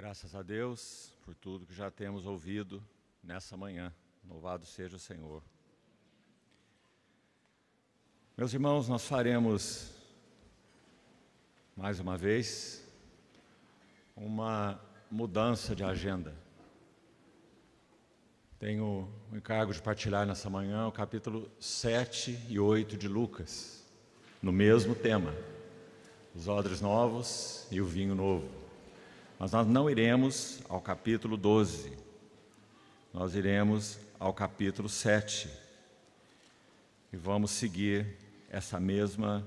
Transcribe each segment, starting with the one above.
Graças a Deus por tudo que já temos ouvido nessa manhã. Louvado seja o Senhor. Meus irmãos, nós faremos mais uma vez uma mudança de agenda. Tenho o encargo de partilhar nessa manhã o capítulo 7 e 8 de Lucas, no mesmo tema: os odres novos e o vinho novo. Mas nós não iremos ao capítulo 12, nós iremos ao capítulo 7 e vamos seguir essa mesma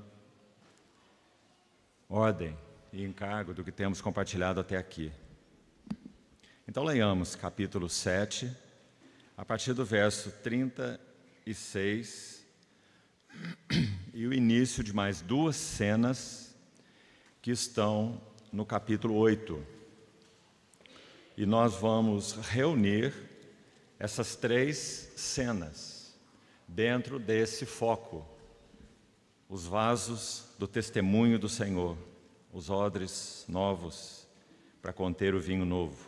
ordem e encargo do que temos compartilhado até aqui. Então, leiamos capítulo 7, a partir do verso 36, e o início de mais duas cenas que estão no capítulo 8 e nós vamos reunir essas três cenas dentro desse foco: os vasos do testemunho do Senhor, os odres novos para conter o vinho novo.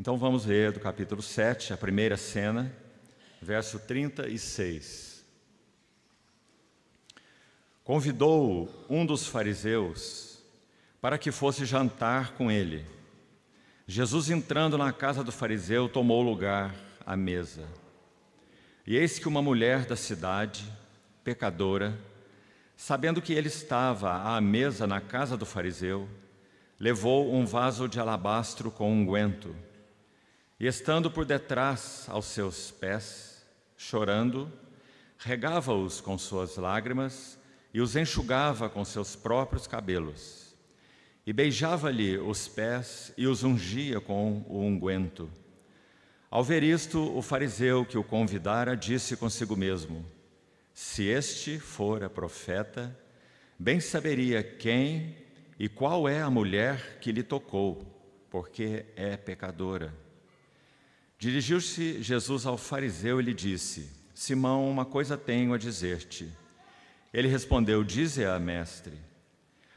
Então vamos ler do capítulo 7, a primeira cena, verso 36. Convidou um dos fariseus para que fosse jantar com ele. Jesus, entrando na casa do fariseu, tomou lugar à mesa. E eis que uma mulher da cidade, pecadora, sabendo que ele estava à mesa na casa do fariseu, levou um vaso de alabastro com unguento. Um e estando por detrás aos seus pés, chorando, regava-os com suas lágrimas e os enxugava com seus próprios cabelos e beijava-lhe os pés e os ungia com o unguento. Ao ver isto, o fariseu que o convidara disse consigo mesmo: Se este fora profeta, bem saberia quem e qual é a mulher que lhe tocou, porque é pecadora. Dirigiu-se Jesus ao fariseu e lhe disse: Simão, uma coisa tenho a dizer-te. Ele respondeu: Dize-a, mestre.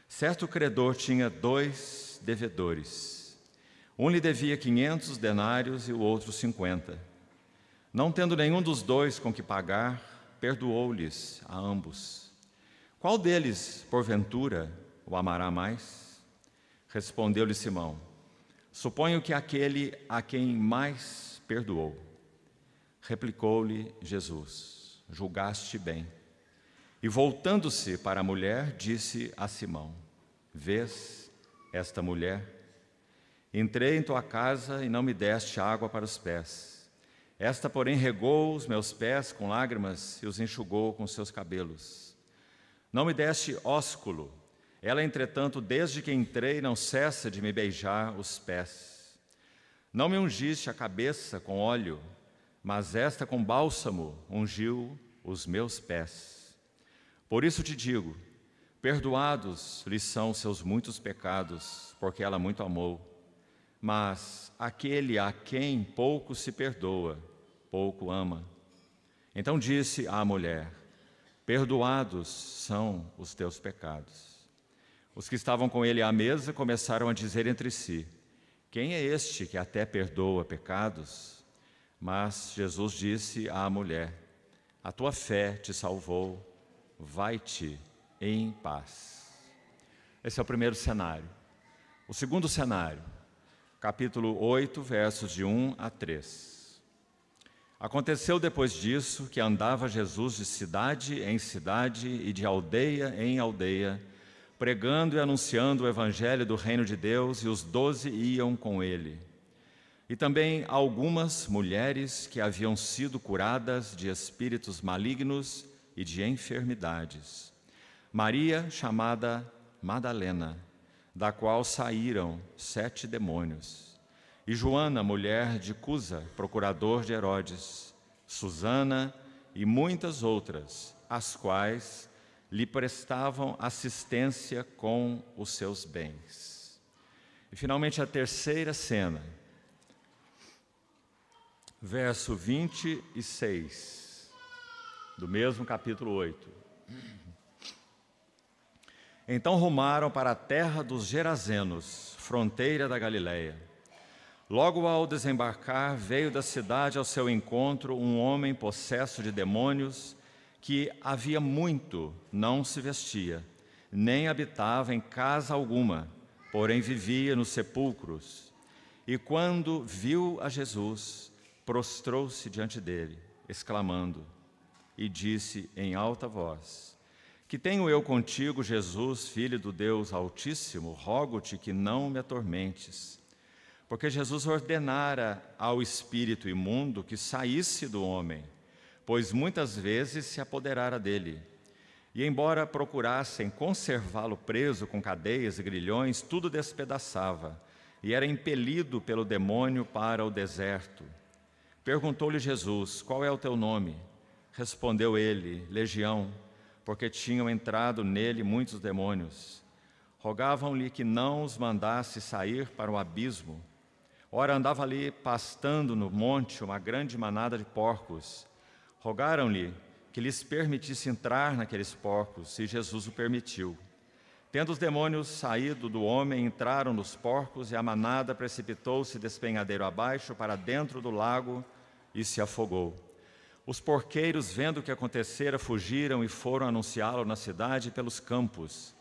Certo credor tinha dois devedores. Um lhe devia quinhentos denários e o outro cinquenta. Não tendo nenhum dos dois com que pagar, perdoou-lhes a ambos. Qual deles, porventura, o amará mais? Respondeu-lhe Simão: Suponho que aquele a quem mais perdoou. Replicou-lhe Jesus: Julgaste bem. E voltando-se para a mulher, disse a Simão: Vês esta mulher? Entrei em tua casa e não me deste água para os pés. Esta, porém, regou os meus pés com lágrimas e os enxugou com seus cabelos. Não me deste ósculo. Ela, entretanto, desde que entrei, não cessa de me beijar os pés. Não me ungiste a cabeça com óleo, mas esta com bálsamo ungiu os meus pés. Por isso te digo: perdoados lhe são seus muitos pecados, porque ela muito amou. Mas aquele a quem pouco se perdoa, pouco ama. Então disse à mulher: Perdoados são os teus pecados. Os que estavam com ele à mesa começaram a dizer entre si: Quem é este que até perdoa pecados? Mas Jesus disse à mulher: A tua fé te salvou vai-te em paz. Esse é o primeiro cenário. O segundo cenário, capítulo 8, versos de 1 a 3. Aconteceu depois disso que andava Jesus de cidade em cidade e de aldeia em aldeia, pregando e anunciando o evangelho do reino de Deus, e os doze iam com ele. E também algumas mulheres que haviam sido curadas de espíritos malignos e de enfermidades. Maria, chamada Madalena, da qual saíram sete demônios. E Joana, mulher de Cusa, procurador de Herodes, Susana e muitas outras, as quais lhe prestavam assistência com os seus bens. E finalmente a terceira cena, verso 26 do mesmo capítulo 8. Então rumaram para a terra dos Gerazenos, fronteira da Galiléia. Logo ao desembarcar, veio da cidade ao seu encontro um homem possesso de demônios, que havia muito não se vestia, nem habitava em casa alguma, porém vivia nos sepulcros. E quando viu a Jesus, prostrou-se diante dele, exclamando: e disse em alta voz: Que tenho eu contigo, Jesus, filho do Deus Altíssimo? Rogo-te que não me atormentes. Porque Jesus ordenara ao espírito imundo que saísse do homem, pois muitas vezes se apoderara dele. E, embora procurassem conservá-lo preso com cadeias e grilhões, tudo despedaçava, e era impelido pelo demônio para o deserto. Perguntou-lhe Jesus: Qual é o teu nome? Respondeu ele: Legião, porque tinham entrado nele muitos demônios. Rogavam-lhe que não os mandasse sair para o abismo. Ora, andava ali pastando no monte uma grande manada de porcos. Rogaram-lhe que lhes permitisse entrar naqueles porcos, e Jesus o permitiu. Tendo os demônios saído do homem, entraram nos porcos, e a manada precipitou-se despenhadeiro abaixo para dentro do lago e se afogou. Os porqueiros, vendo o que acontecera, fugiram e foram anunciá-lo na cidade e pelos campos.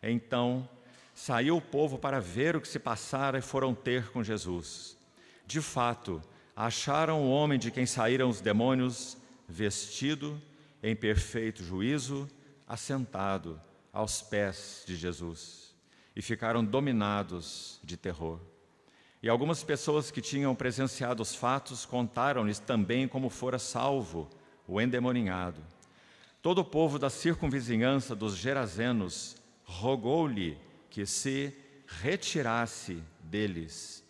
Então saiu o povo para ver o que se passara e foram ter com Jesus. De fato, acharam o homem de quem saíram os demônios, vestido, em perfeito juízo, assentado aos pés de Jesus, e ficaram dominados de terror. E algumas pessoas que tinham presenciado os fatos contaram-lhes também como fora salvo o endemoninhado. Todo o povo da circunvizinhança dos Gerazenos rogou-lhe que se retirasse deles,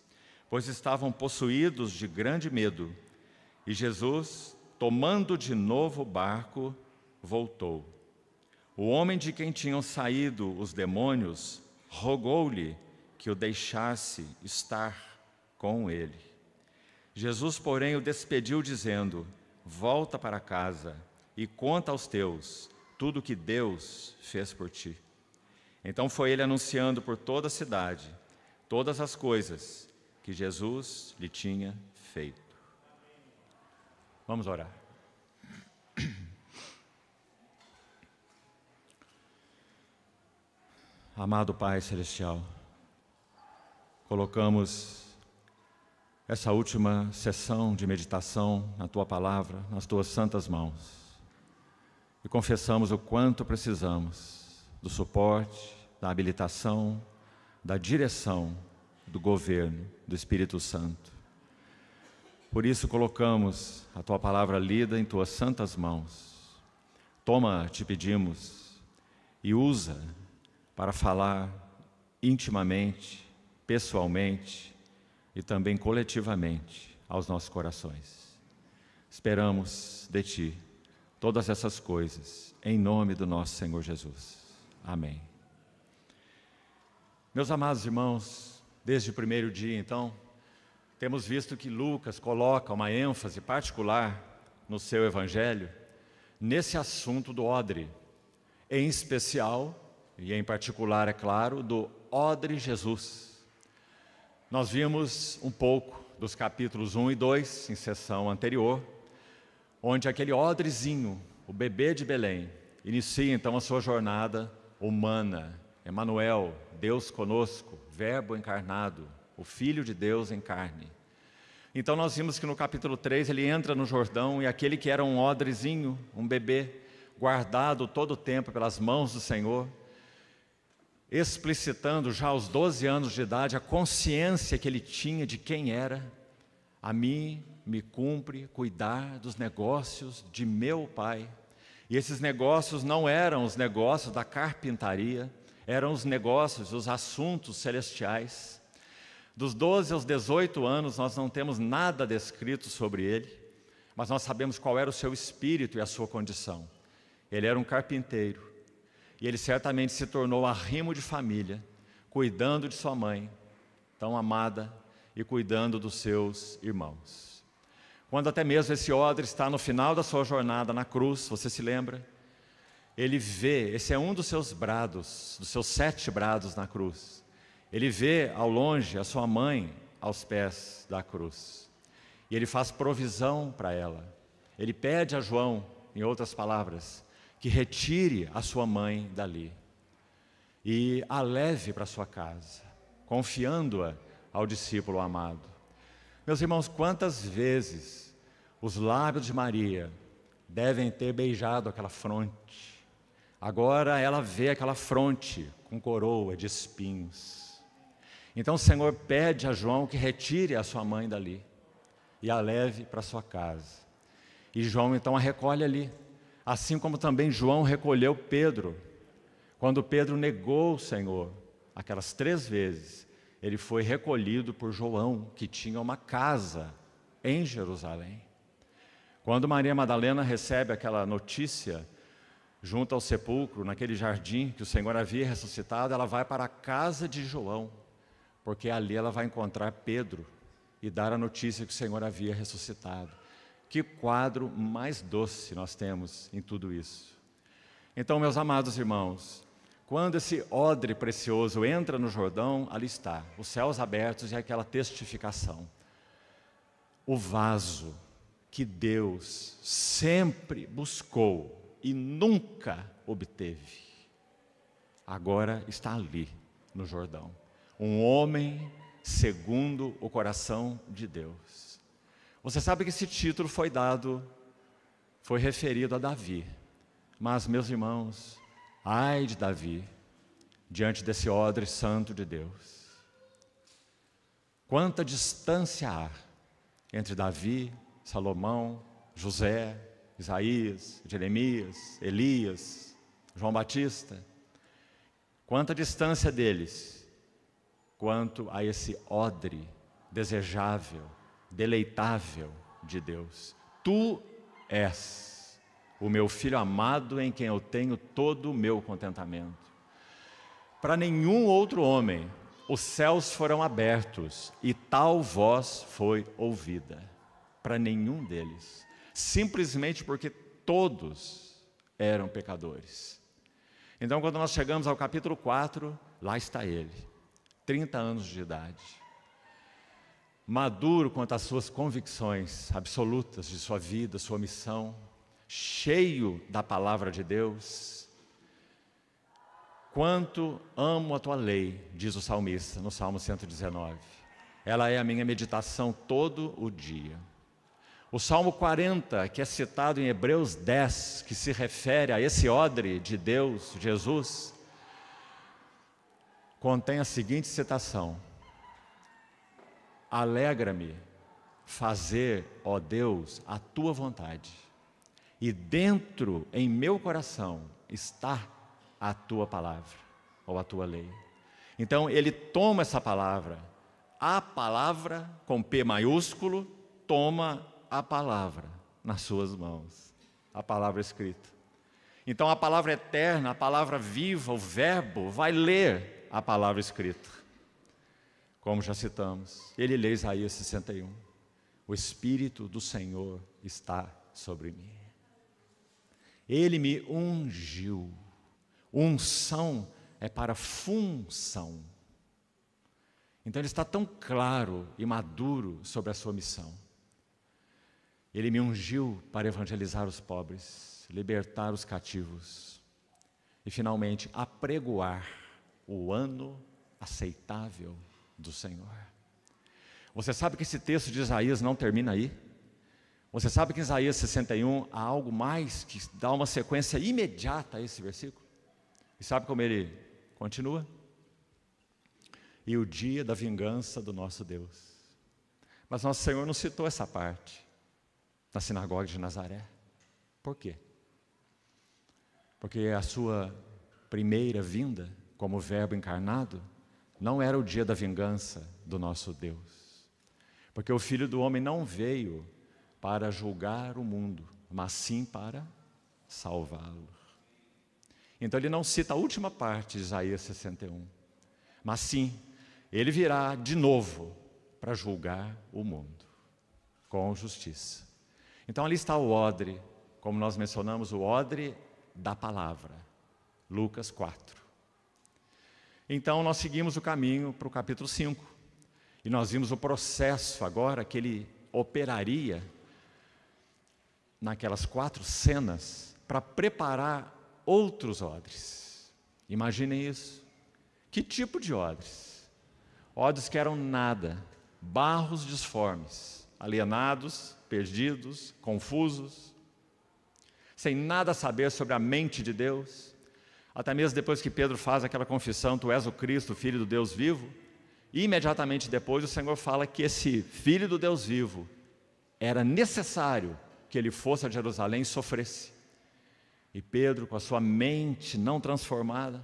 pois estavam possuídos de grande medo. E Jesus, tomando de novo o barco, voltou. O homem de quem tinham saído os demônios rogou-lhe que o deixasse estar com ele. Jesus, porém, o despediu, dizendo: Volta para casa e conta aos teus tudo o que Deus fez por ti. Então foi ele anunciando por toda a cidade todas as coisas que Jesus lhe tinha feito. Vamos orar. Amado Pai Celestial, colocamos essa última sessão de meditação na tua palavra, nas tuas santas mãos. E confessamos o quanto precisamos do suporte, da habilitação, da direção do governo do Espírito Santo. Por isso colocamos a tua palavra lida em tuas santas mãos. Toma, te pedimos, e usa para falar intimamente pessoalmente e também coletivamente aos nossos corações. Esperamos de Ti todas essas coisas, em nome do nosso Senhor Jesus. Amém. Meus amados irmãos, desde o primeiro dia, então, temos visto que Lucas coloca uma ênfase particular no seu evangelho nesse assunto do odre, em especial e em particular, é claro, do odre Jesus. Nós vimos um pouco dos capítulos 1 e 2, em sessão anterior, onde aquele odrezinho, o bebê de Belém, inicia então a sua jornada humana. Emanuel, Deus conosco, Verbo encarnado, o Filho de Deus em carne. Então nós vimos que no capítulo 3 ele entra no Jordão e aquele que era um odrezinho, um bebê, guardado todo o tempo pelas mãos do Senhor, explicitando já aos 12 anos de idade a consciência que ele tinha de quem era. A mim me cumpre cuidar dos negócios de meu pai. E esses negócios não eram os negócios da carpintaria, eram os negócios, os assuntos celestiais. Dos 12 aos 18 anos, nós não temos nada descrito sobre ele, mas nós sabemos qual era o seu espírito e a sua condição. Ele era um carpinteiro, e ele certamente se tornou arrimo de família, cuidando de sua mãe, tão amada, e cuidando dos seus irmãos. Quando até mesmo esse odre está no final da sua jornada na cruz, você se lembra? Ele vê, esse é um dos seus brados, dos seus sete brados na cruz. Ele vê ao longe a sua mãe aos pés da cruz. E ele faz provisão para ela. Ele pede a João, em outras palavras, que retire a sua mãe dali e a leve para sua casa, confiando-a ao discípulo amado. Meus irmãos, quantas vezes os lábios de Maria devem ter beijado aquela fronte. Agora ela vê aquela fronte com coroa de espinhos. Então o Senhor pede a João que retire a sua mãe dali e a leve para sua casa. E João então a recolhe ali, assim como também João recolheu Pedro. Quando Pedro negou o Senhor, aquelas três vezes, ele foi recolhido por João, que tinha uma casa em Jerusalém. Quando Maria Madalena recebe aquela notícia, junto ao sepulcro, naquele jardim que o Senhor havia ressuscitado, ela vai para a casa de João, porque ali ela vai encontrar Pedro e dar a notícia que o Senhor havia ressuscitado. Que quadro mais doce nós temos em tudo isso. Então, meus amados irmãos, quando esse odre precioso entra no Jordão, ali está, os céus abertos e aquela testificação. O vaso que Deus sempre buscou e nunca obteve, agora está ali, no Jordão. Um homem segundo o coração de Deus. Você sabe que esse título foi dado, foi referido a Davi. Mas, meus irmãos, ai de Davi, diante desse odre santo de Deus. Quanta distância há entre Davi, Salomão, José, Isaías, Jeremias, Elias, João Batista. Quanta distância deles quanto a esse odre desejável deleitável de Deus. Tu és o meu filho amado em quem eu tenho todo o meu contentamento. Para nenhum outro homem os céus foram abertos e tal voz foi ouvida. Para nenhum deles. Simplesmente porque todos eram pecadores. Então, quando nós chegamos ao capítulo 4, lá está ele, 30 anos de idade maduro quanto às suas convicções absolutas de sua vida, sua missão, cheio da palavra de Deus. Quanto amo a tua lei, diz o salmista no Salmo 119. Ela é a minha meditação todo o dia. O Salmo 40, que é citado em Hebreus 10, que se refere a esse odre de Deus, Jesus, contém a seguinte citação: Alegra-me fazer, ó Deus, a tua vontade. E dentro em meu coração está a tua palavra ou a tua lei. Então ele toma essa palavra, a palavra com P maiúsculo, toma a palavra nas suas mãos, a palavra escrita. Então a palavra eterna, a palavra viva, o verbo vai ler a palavra escrita como já citamos. Ele lê Isaías 61. O Espírito do Senhor está sobre mim. Ele me ungiu. Unção é para função. Então ele está tão claro e maduro sobre a sua missão. Ele me ungiu para evangelizar os pobres, libertar os cativos e, finalmente, apregoar o ano aceitável do Senhor. Você sabe que esse texto de Isaías não termina aí? Você sabe que em Isaías 61 há algo mais que dá uma sequência imediata a esse versículo? E sabe como ele continua? E o dia da vingança do nosso Deus. Mas nosso Senhor não citou essa parte na sinagoga de Nazaré. Por quê? Porque a sua primeira vinda como Verbo encarnado não era o dia da vingança do nosso Deus. Porque o Filho do Homem não veio para julgar o mundo, mas sim para salvá-lo. Então ele não cita a última parte de Isaías 61, mas sim, ele virá de novo para julgar o mundo com justiça. Então ali está o odre, como nós mencionamos, o odre da palavra, Lucas 4. Então nós seguimos o caminho para o capítulo 5. E nós vimos o processo agora que ele operaria naquelas quatro cenas para preparar outros odres. Imaginem isso. Que tipo de odres? Odres que eram nada, barros disformes, alienados, perdidos, confusos, sem nada saber sobre a mente de Deus até mesmo depois que Pedro faz aquela confissão: Tu és o Cristo, filho do Deus vivo. imediatamente depois o Senhor fala que esse filho do Deus vivo era necessário que ele fosse a Jerusalém e sofresse. E Pedro, com a sua mente não transformada,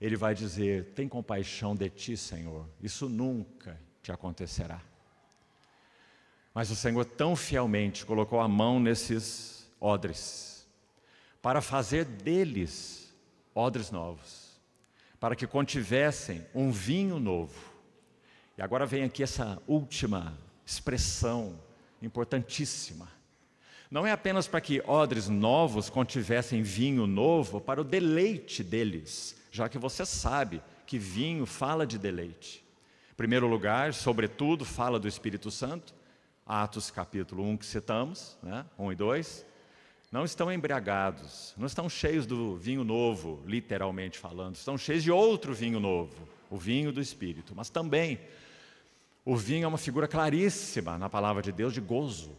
ele vai dizer: Tem compaixão de ti, Senhor, isso nunca te acontecerá. Mas o Senhor tão fielmente colocou a mão nesses odres, para fazer deles odres novos, para que contivessem um vinho novo. E agora vem aqui essa última expressão importantíssima. Não é apenas para que odres novos contivessem vinho novo para o deleite deles, já que você sabe que vinho fala de deleite. Em primeiro lugar, sobretudo, fala do Espírito Santo, Atos capítulo 1 que citamos, né? 1 e 2 não estão embriagados, não estão cheios do vinho novo, literalmente falando, estão cheios de outro vinho novo, o vinho do Espírito. Mas também, o vinho é uma figura claríssima na palavra de Deus de gozo,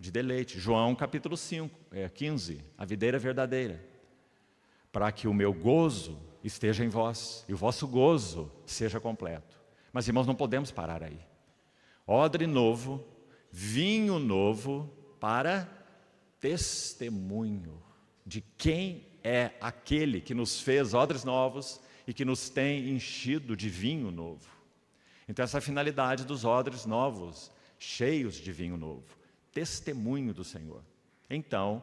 de deleite. João capítulo 5, é, 15, a videira é verdadeira. Para que o meu gozo esteja em vós e o vosso gozo seja completo. Mas irmãos, não podemos parar aí. Odre novo, vinho novo para testemunho de quem é aquele que nos fez odres novos e que nos tem enchido de vinho novo. Então, essa é a finalidade dos odres novos, cheios de vinho novo testemunho do Senhor. Então,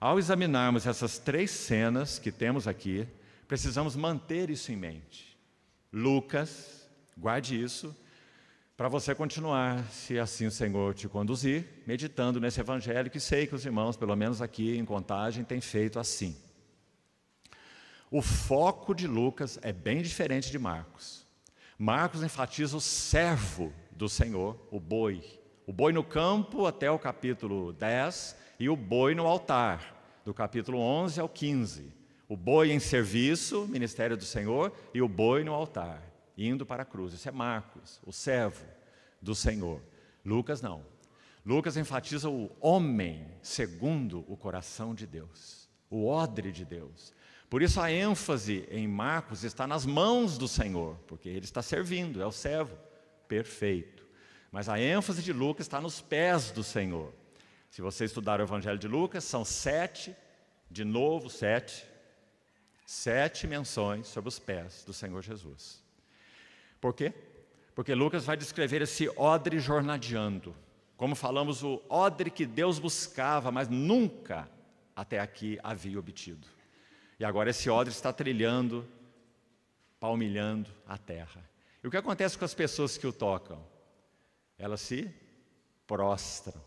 ao examinarmos essas três cenas que temos aqui, precisamos manter isso em mente. Lucas, guarde isso, para você continuar, se assim o Senhor te conduzir, meditando nesse evangelho que sei que os irmãos, pelo menos aqui em Contagem, têm feito assim. O foco de Lucas é bem diferente de Marcos. Marcos enfatiza o servo do Senhor, o boi. O boi no campo até o capítulo 10 e o boi no altar, do capítulo 11 ao 15. O boi em serviço, ministério do Senhor, e o boi no altar indo para a cruz. Isso é Marcos, o servo do Senhor. Lucas não. Lucas enfatiza o homem segundo o coração de Deus, o odre de Deus. Por isso a ênfase em Marcos está nas mãos do Senhor, porque ele está servindo, é o servo perfeito. Mas a ênfase de Lucas está nos pés do Senhor. Se você estudar o Evangelho de Lucas, são sete, de novo sete, sete menções sobre os pés do Senhor Jesus. Por quê? Porque Lucas vai descrever esse odre jornadeando. Como falamos, o odre que Deus buscava, mas nunca até aqui havia obtido. E agora esse odre está trilhando, palmilhando a terra. E o que acontece com as pessoas que o tocam? Elas se prostram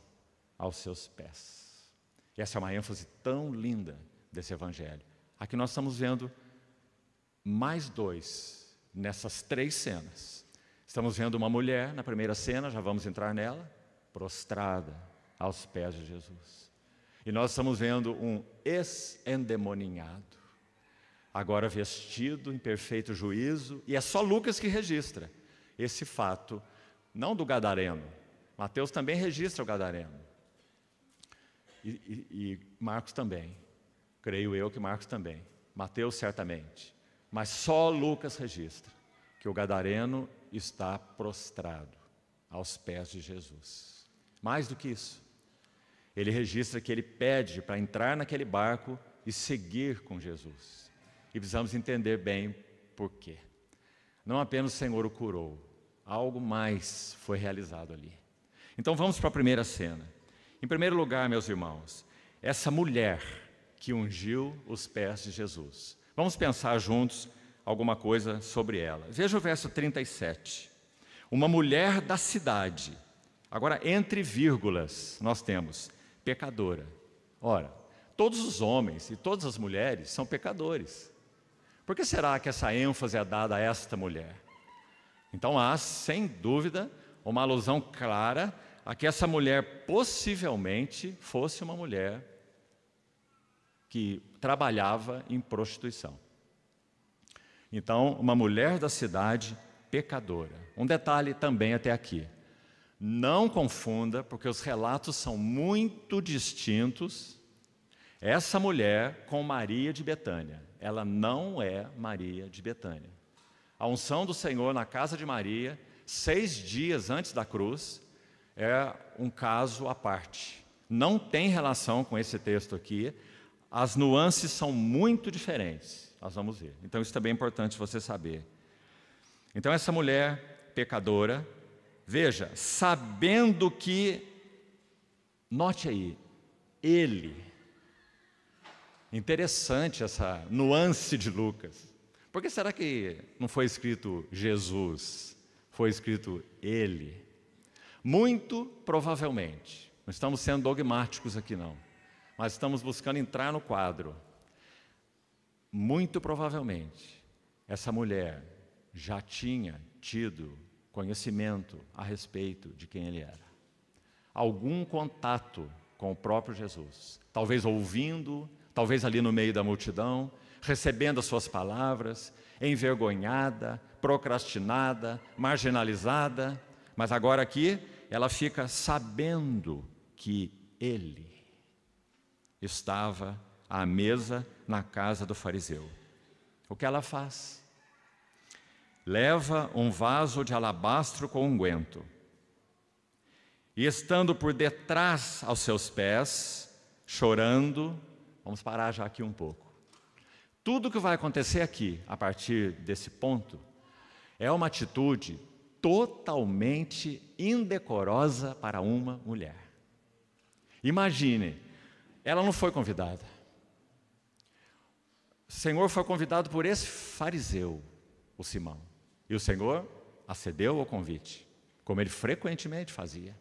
aos seus pés. E essa é uma ênfase tão linda desse evangelho. Aqui nós estamos vendo mais dois nessas três cenas. Estamos vendo uma mulher na primeira cena, já vamos entrar nela, prostrada aos pés de Jesus. E nós estamos vendo um ex-endemoninhado, agora vestido em perfeito juízo, e é só Lucas que registra esse fato, não do Gadareno. Mateus também registra o Gadareno. E, e, e Marcos também. Creio eu que Marcos também. Mateus certamente. Mas só Lucas registra que o gadareno está prostrado aos pés de Jesus. Mais do que isso, ele registra que ele pede para entrar naquele barco e seguir com Jesus. E precisamos entender bem por quê. Não apenas o Senhor o curou, algo mais foi realizado ali. Então vamos para a primeira cena. Em primeiro lugar, meus irmãos, essa mulher que ungiu os pés de Jesus Vamos pensar juntos alguma coisa sobre ela. Veja o verso 37. Uma mulher da cidade. Agora, entre vírgulas, nós temos pecadora. Ora, todos os homens e todas as mulheres são pecadores. Por que será que essa ênfase é dada a esta mulher? Então há, sem dúvida, uma alusão clara a que essa mulher possivelmente fosse uma mulher que trabalhava em prostituição. Então, uma mulher da cidade pecadora. Um detalhe também até aqui. Não confunda, porque os relatos são muito distintos. Essa mulher com Maria de Betânia, ela não é Maria de Betânia. A unção do Senhor na casa de Maria, seis dias antes da cruz, é um caso à parte. Não tem relação com esse texto aqui, as nuances são muito diferentes. Nós vamos ver. Então, isso também é importante você saber. Então, essa mulher pecadora, veja, sabendo que, note aí, ele. Interessante essa nuance de Lucas. Por que será que não foi escrito Jesus? Foi escrito ele? Muito provavelmente. Não estamos sendo dogmáticos aqui, não mas estamos buscando entrar no quadro. Muito provavelmente, essa mulher já tinha tido conhecimento a respeito de quem ele era. Algum contato com o próprio Jesus, talvez ouvindo, talvez ali no meio da multidão, recebendo as suas palavras, envergonhada, procrastinada, marginalizada, mas agora aqui ela fica sabendo que ele estava à mesa na casa do fariseu. O que ela faz? Leva um vaso de alabastro com unguento. E estando por detrás aos seus pés, chorando, vamos parar já aqui um pouco. Tudo o que vai acontecer aqui, a partir desse ponto, é uma atitude totalmente indecorosa para uma mulher. Imagine ela não foi convidada. O Senhor foi convidado por esse fariseu, o Simão. E o Senhor acedeu ao convite, como ele frequentemente fazia.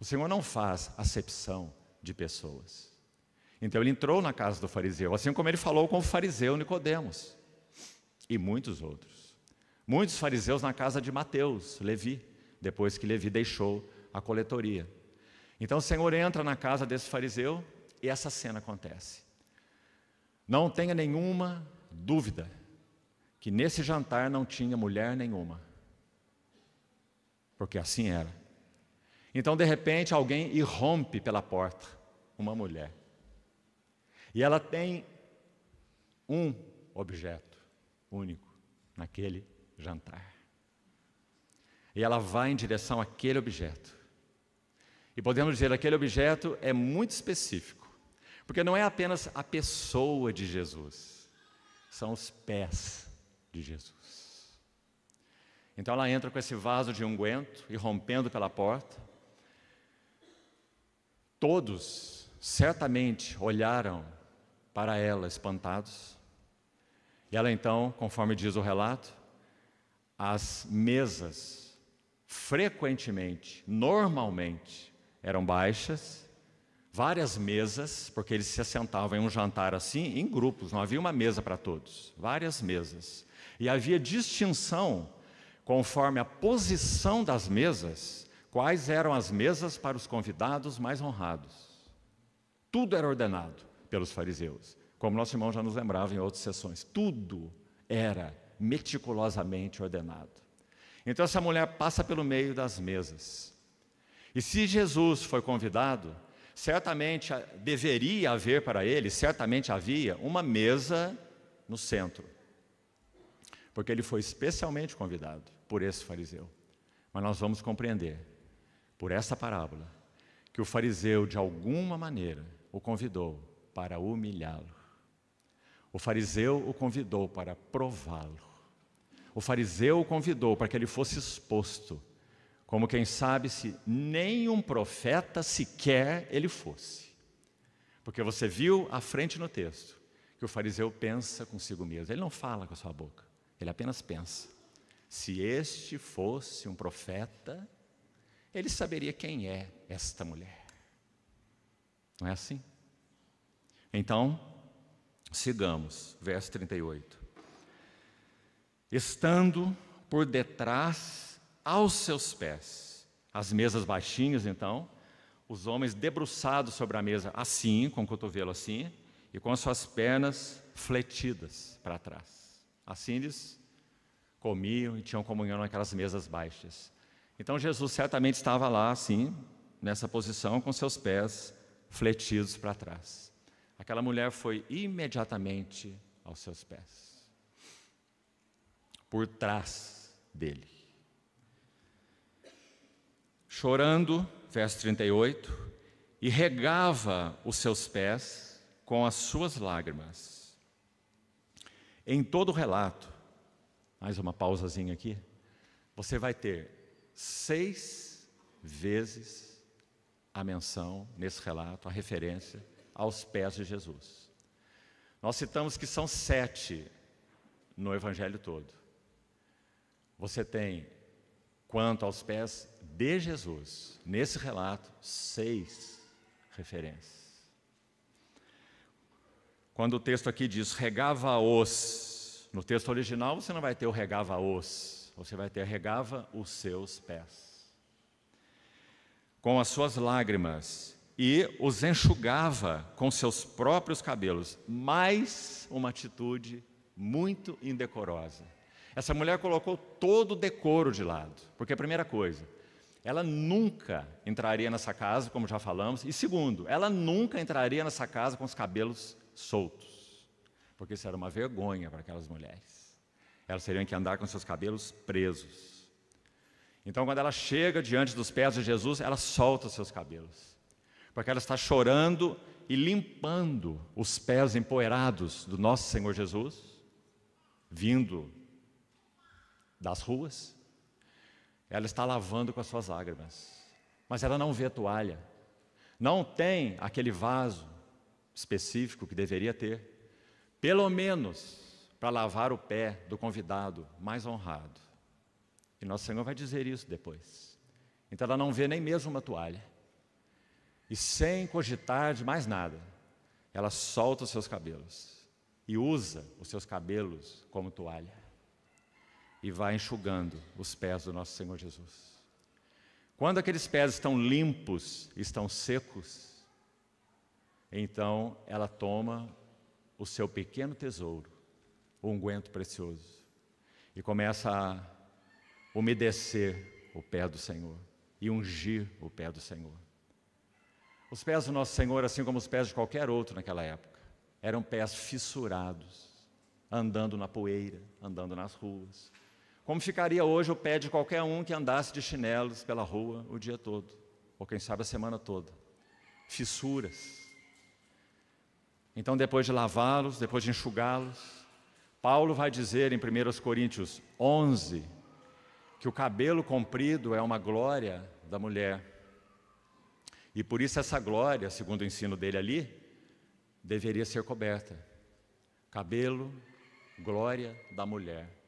O Senhor não faz acepção de pessoas. Então ele entrou na casa do fariseu, assim como ele falou com o fariseu Nicodemos e muitos outros. Muitos fariseus na casa de Mateus, Levi, depois que Levi deixou a coletoria. Então o Senhor entra na casa desse fariseu e essa cena acontece. Não tenha nenhuma dúvida que nesse jantar não tinha mulher nenhuma. Porque assim era. Então, de repente, alguém irrompe pela porta, uma mulher. E ela tem um objeto único naquele jantar. E ela vai em direção àquele objeto. E podemos dizer, aquele objeto é muito específico. Porque não é apenas a pessoa de Jesus, são os pés de Jesus. Então ela entra com esse vaso de unguento e rompendo pela porta. Todos certamente olharam para ela espantados. E ela então, conforme diz o relato, as mesas frequentemente, normalmente, eram baixas várias mesas, porque eles se assentavam em um jantar assim, em grupos, não havia uma mesa para todos, várias mesas. E havia distinção conforme a posição das mesas, quais eram as mesas para os convidados mais honrados. Tudo era ordenado pelos fariseus, como nosso irmão já nos lembrava em outras sessões, tudo era meticulosamente ordenado. Então essa mulher passa pelo meio das mesas. E se Jesus foi convidado, certamente deveria haver para ele, certamente havia, uma mesa no centro. Porque ele foi especialmente convidado por esse fariseu. Mas nós vamos compreender, por essa parábola, que o fariseu, de alguma maneira, o convidou para humilhá-lo. O fariseu o convidou para prová-lo. O fariseu o convidou para que ele fosse exposto como quem sabe se nenhum profeta sequer ele fosse. Porque você viu à frente no texto que o fariseu pensa consigo mesmo, ele não fala com a sua boca, ele apenas pensa. Se este fosse um profeta, ele saberia quem é esta mulher. Não é assim? Então, sigamos, verso 38. Estando por detrás aos seus pés. As mesas baixinhas, então, os homens debruçados sobre a mesa, assim, com o cotovelo assim, e com as suas pernas fletidas para trás. Assim eles comiam e tinham comunhão naquelas mesas baixas. Então Jesus certamente estava lá, assim, nessa posição, com seus pés fletidos para trás. Aquela mulher foi imediatamente aos seus pés, por trás dele chorando, verso 38, e regava os seus pés com as suas lágrimas. Em todo o relato, mais uma pausazinha aqui, você vai ter seis vezes a menção nesse relato, a referência aos pés de Jesus. Nós citamos que são sete no Evangelho todo. Você tem quanto aos pés de Jesus. Nesse relato, seis referências. Quando o texto aqui diz regava-os, no texto original você não vai ter o regava-os, você vai ter regava os seus pés. Com as suas lágrimas e os enxugava com seus próprios cabelos. Mais uma atitude muito indecorosa essa mulher colocou todo o decoro de lado, porque a primeira coisa, ela nunca entraria nessa casa, como já falamos, e segundo, ela nunca entraria nessa casa com os cabelos soltos, porque isso era uma vergonha para aquelas mulheres. Elas teriam que andar com seus cabelos presos. Então, quando ela chega diante dos pés de Jesus, ela solta seus cabelos, porque ela está chorando e limpando os pés empoeirados do nosso Senhor Jesus, vindo das ruas. Ela está lavando com as suas lágrimas, mas ela não vê a toalha, não tem aquele vaso específico que deveria ter, pelo menos para lavar o pé do convidado mais honrado. E nosso Senhor vai dizer isso depois. Então ela não vê nem mesmo uma toalha. E sem cogitar de mais nada, ela solta os seus cabelos e usa os seus cabelos como toalha e vai enxugando os pés do nosso Senhor Jesus. Quando aqueles pés estão limpos, estão secos, então ela toma o seu pequeno tesouro, o unguento precioso, e começa a umedecer o pé do Senhor e ungir o pé do Senhor. Os pés do nosso Senhor, assim como os pés de qualquer outro naquela época, eram pés fissurados, andando na poeira, andando nas ruas, como ficaria hoje o pé de qualquer um que andasse de chinelos pela rua o dia todo, ou quem sabe a semana toda? Fissuras. Então, depois de lavá-los, depois de enxugá-los, Paulo vai dizer em 1 Coríntios 11 que o cabelo comprido é uma glória da mulher. E por isso essa glória, segundo o ensino dele ali, deveria ser coberta. Cabelo, glória da mulher.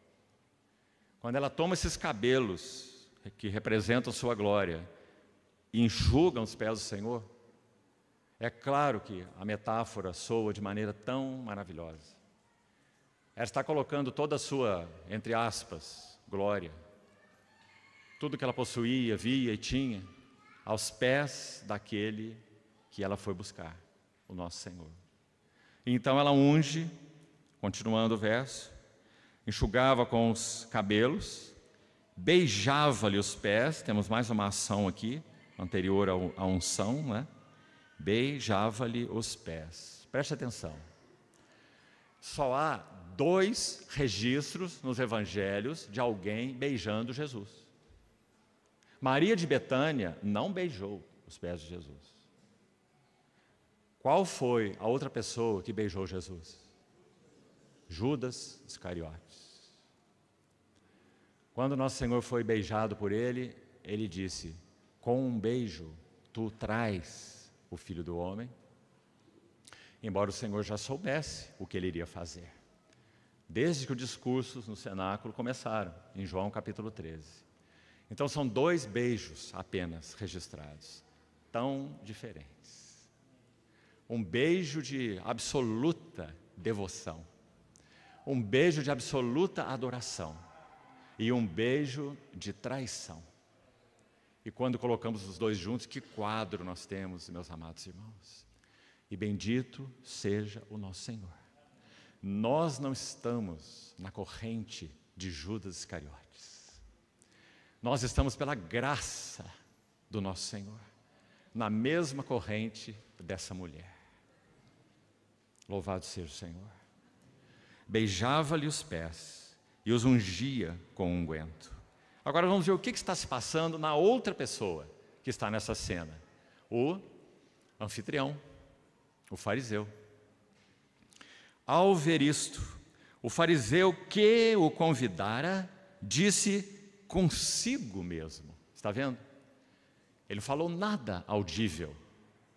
Quando ela toma esses cabelos que representam sua glória e enxuga os pés do Senhor, é claro que a metáfora soa de maneira tão maravilhosa. Ela está colocando toda a sua, entre aspas, glória, tudo que ela possuía, via e tinha, aos pés daquele que ela foi buscar, o nosso Senhor. Então ela unge, continuando o verso, enxugava com os cabelos, beijava-lhe os pés, temos mais uma ação aqui, anterior à unção, né? beijava-lhe os pés. Preste atenção. Só há dois registros nos evangelhos de alguém beijando Jesus. Maria de Betânia não beijou os pés de Jesus. Qual foi a outra pessoa que beijou Jesus? Judas Iscariote. Quando nosso Senhor foi beijado por ele, ele disse: Com um beijo tu traz o filho do homem. Embora o Senhor já soubesse o que ele iria fazer, desde que os discursos no cenáculo começaram, em João capítulo 13. Então são dois beijos apenas registrados, tão diferentes. Um beijo de absoluta devoção, um beijo de absoluta adoração e um beijo de traição. E quando colocamos os dois juntos, que quadro nós temos, meus amados irmãos. E bendito seja o nosso Senhor. Nós não estamos na corrente de Judas Iscariotes. Nós estamos pela graça do nosso Senhor, na mesma corrente dessa mulher. Louvado seja o Senhor. Beijava-lhe os pés e os ungia com unguento. Agora vamos ver o que está se passando na outra pessoa que está nessa cena: o anfitrião, o fariseu. Ao ver isto, o fariseu que o convidara disse consigo mesmo: Está vendo? Ele falou nada audível.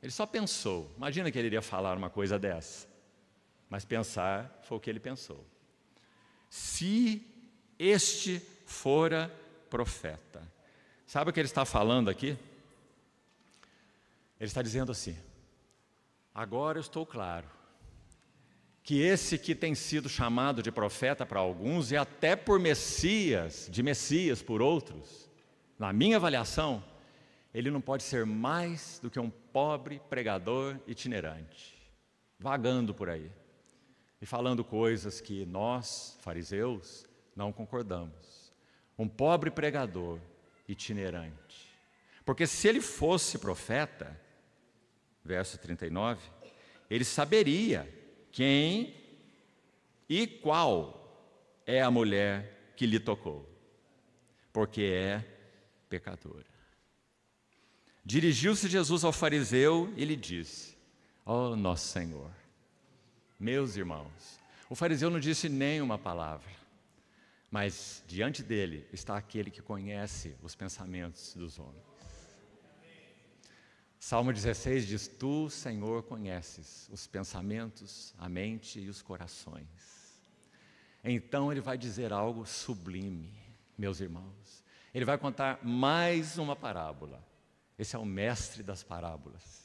Ele só pensou. Imagina que ele iria falar uma coisa dessa. Mas pensar foi o que ele pensou se este fora profeta. Sabe o que ele está falando aqui? Ele está dizendo assim: agora eu estou claro que esse que tem sido chamado de profeta para alguns e até por Messias, de Messias por outros, na minha avaliação, ele não pode ser mais do que um pobre pregador itinerante, vagando por aí e falando coisas que nós, fariseus, não concordamos. Um pobre pregador itinerante. Porque se ele fosse profeta, verso 39, ele saberia quem e qual é a mulher que lhe tocou, porque é pecadora. Dirigiu-se Jesus ao fariseu e lhe disse: Ó oh, nosso Senhor, meus irmãos, o fariseu não disse nenhuma palavra, mas diante dele está aquele que conhece os pensamentos dos homens. Salmo 16 diz: Tu, Senhor, conheces os pensamentos, a mente e os corações. Então ele vai dizer algo sublime, meus irmãos. Ele vai contar mais uma parábola. Esse é o mestre das parábolas.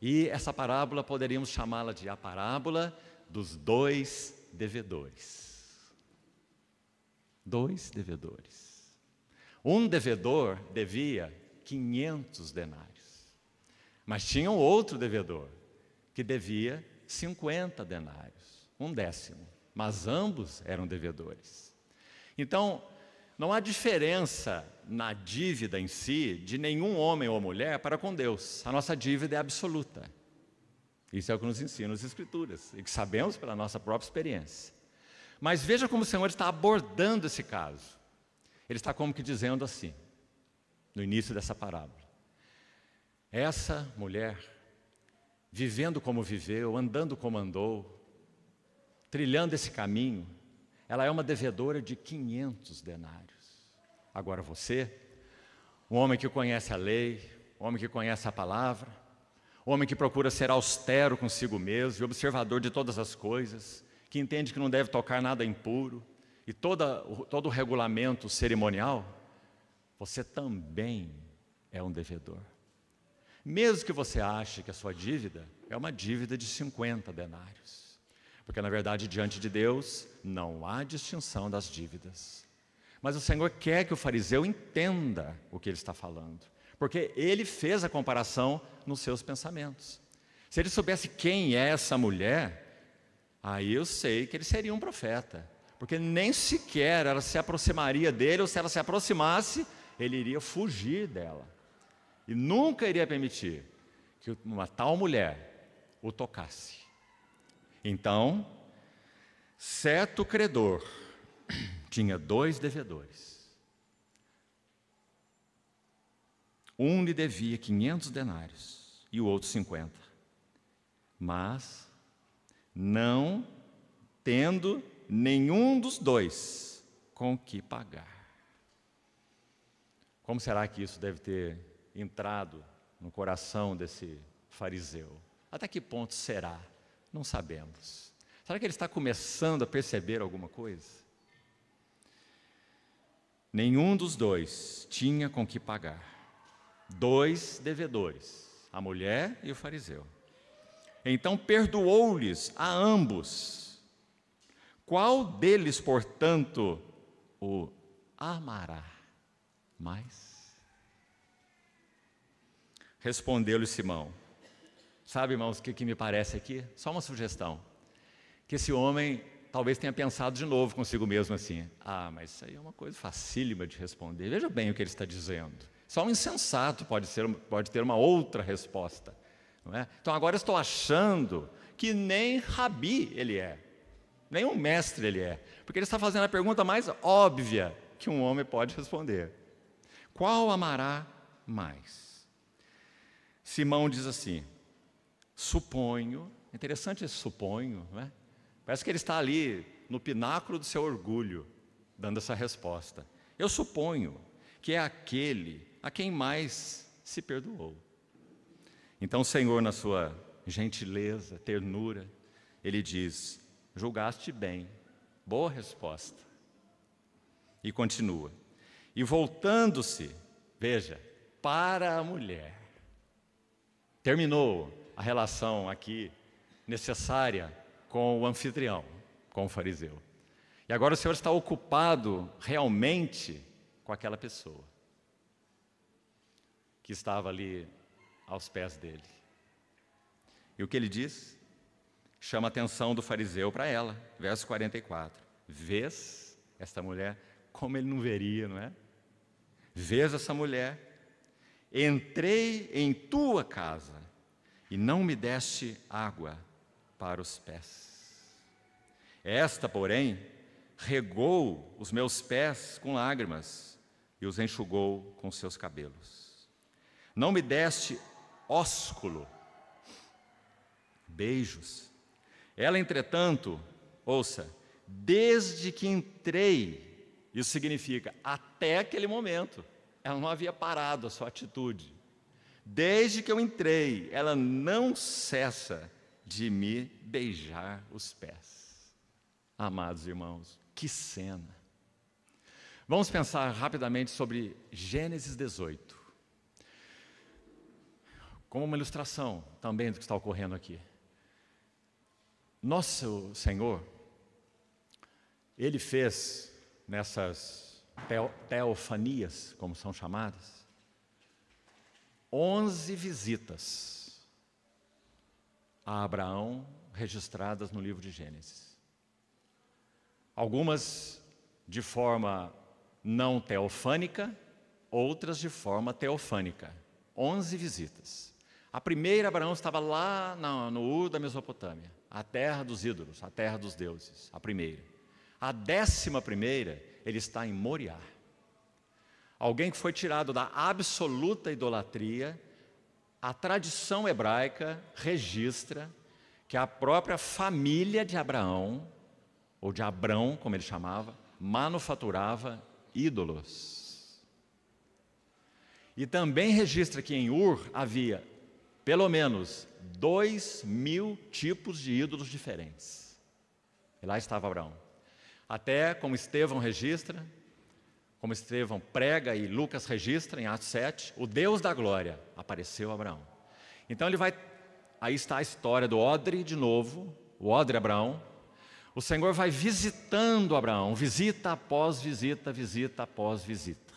E essa parábola poderíamos chamá-la de a parábola dos dois devedores. Dois devedores. Um devedor devia 500 denários, mas tinha um outro devedor que devia 50 denários, um décimo, mas ambos eram devedores. Então, não há diferença na dívida em si de nenhum homem ou mulher para com Deus. A nossa dívida é absoluta. Isso é o que nos ensina as Escrituras e que sabemos pela nossa própria experiência. Mas veja como o Senhor está abordando esse caso. Ele está como que dizendo assim, no início dessa parábola: Essa mulher, vivendo como viveu, andando como andou, trilhando esse caminho, ela é uma devedora de 500 denários. Agora você, um homem que conhece a lei, um homem que conhece a palavra, um homem que procura ser austero consigo mesmo e observador de todas as coisas, que entende que não deve tocar nada impuro e toda, todo o regulamento cerimonial, você também é um devedor. Mesmo que você ache que a sua dívida é uma dívida de 50 denários. Porque, na verdade, diante de Deus não há distinção das dívidas. Mas o Senhor quer que o fariseu entenda o que ele está falando, porque ele fez a comparação nos seus pensamentos. Se ele soubesse quem é essa mulher, aí eu sei que ele seria um profeta, porque nem sequer ela se aproximaria dele, ou se ela se aproximasse, ele iria fugir dela. E nunca iria permitir que uma tal mulher o tocasse. Então, certo credor tinha dois devedores. Um lhe devia 500 denários e o outro 50. Mas, não tendo nenhum dos dois com que pagar. Como será que isso deve ter entrado no coração desse fariseu? Até que ponto será não sabemos. Será que ele está começando a perceber alguma coisa? Nenhum dos dois tinha com que pagar. Dois devedores, a mulher e o fariseu. Então perdoou-lhes a ambos. Qual deles, portanto, o amará mais? Respondeu-lhe Simão: Sabe, irmãos, o que, que me parece aqui? Só uma sugestão. Que esse homem talvez tenha pensado de novo consigo mesmo assim: ah, mas isso aí é uma coisa facílima de responder. Veja bem o que ele está dizendo. Só um insensato pode, ser, pode ter uma outra resposta. Não é? Então agora estou achando que nem Rabi ele é, nem um mestre ele é, porque ele está fazendo a pergunta mais óbvia que um homem pode responder: qual amará mais? Simão diz assim: suponho, é interessante esse suponho, né? Parece que ele está ali no pináculo do seu orgulho, dando essa resposta. Eu suponho que é aquele a quem mais se perdoou. Então, o Senhor, na sua gentileza, ternura, ele diz: julgaste bem, boa resposta. E continua. E voltando-se, veja, para a mulher. Terminou a relação aqui necessária com o anfitrião, com o fariseu. E agora o Senhor está ocupado realmente com aquela pessoa que estava ali aos pés dele. E o que ele diz? Chama a atenção do fariseu para ela, verso 44. Vês esta mulher, como ele não veria, não é? Vês essa mulher, entrei em tua casa e não me deste água para os pés. Esta, porém, regou os meus pés com lágrimas e os enxugou com seus cabelos. Não me deste ósculo, beijos. Ela, entretanto, ouça, desde que entrei, isso significa até aquele momento, ela não havia parado a sua atitude Desde que eu entrei, ela não cessa de me beijar os pés. Amados irmãos, que cena! Vamos pensar rapidamente sobre Gênesis 18, como uma ilustração também do que está ocorrendo aqui. Nosso Senhor, Ele fez nessas teofanias, como são chamadas, 11 visitas a Abraão registradas no livro de Gênesis. Algumas de forma não teofânica, outras de forma teofânica. 11 visitas. A primeira, Abraão estava lá no Ur da Mesopotâmia, a terra dos ídolos, a terra dos deuses, a primeira. A décima primeira, ele está em Moriá alguém que foi tirado da absoluta idolatria, a tradição hebraica registra que a própria família de Abraão, ou de Abrão, como ele chamava, manufaturava ídolos. E também registra que em Ur havia pelo menos dois mil tipos de ídolos diferentes. E lá estava Abraão. Até, como Estevão registra, como Estevão prega e Lucas registra em Atos 7, o Deus da glória apareceu a Abraão. Então ele vai, aí está a história do odre de novo, o odre Abraão. O Senhor vai visitando Abraão, visita após visita, visita após visita.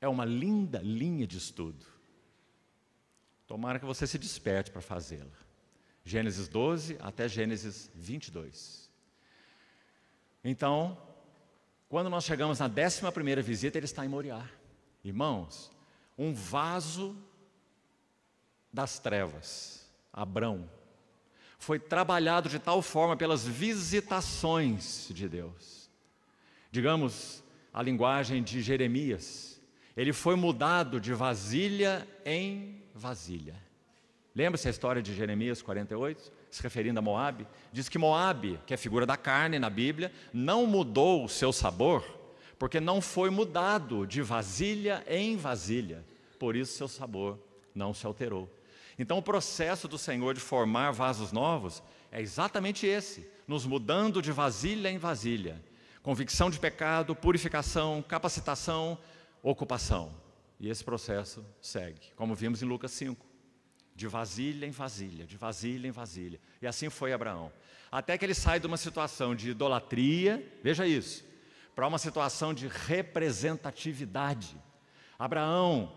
É uma linda linha de estudo. Tomara que você se desperte para fazê-la. Gênesis 12 até Gênesis 22. Então, quando nós chegamos na décima primeira visita, ele está em Moriá. Irmãos, um vaso das trevas, Abrão, foi trabalhado de tal forma pelas visitações de Deus. Digamos a linguagem de Jeremias, ele foi mudado de vasilha em vasilha. Lembra-se a história de Jeremias 48? se referindo a Moabe, diz que Moabe, que é figura da carne na Bíblia, não mudou o seu sabor, porque não foi mudado de vasilha em vasilha. Por isso seu sabor não se alterou. Então o processo do Senhor de formar vasos novos é exatamente esse, nos mudando de vasilha em vasilha. Convicção de pecado, purificação, capacitação, ocupação. E esse processo segue, como vimos em Lucas 5 de vasilha em vasilha, de vasilha em vasilha. E assim foi Abraão. Até que ele sai de uma situação de idolatria, veja isso, para uma situação de representatividade. Abraão,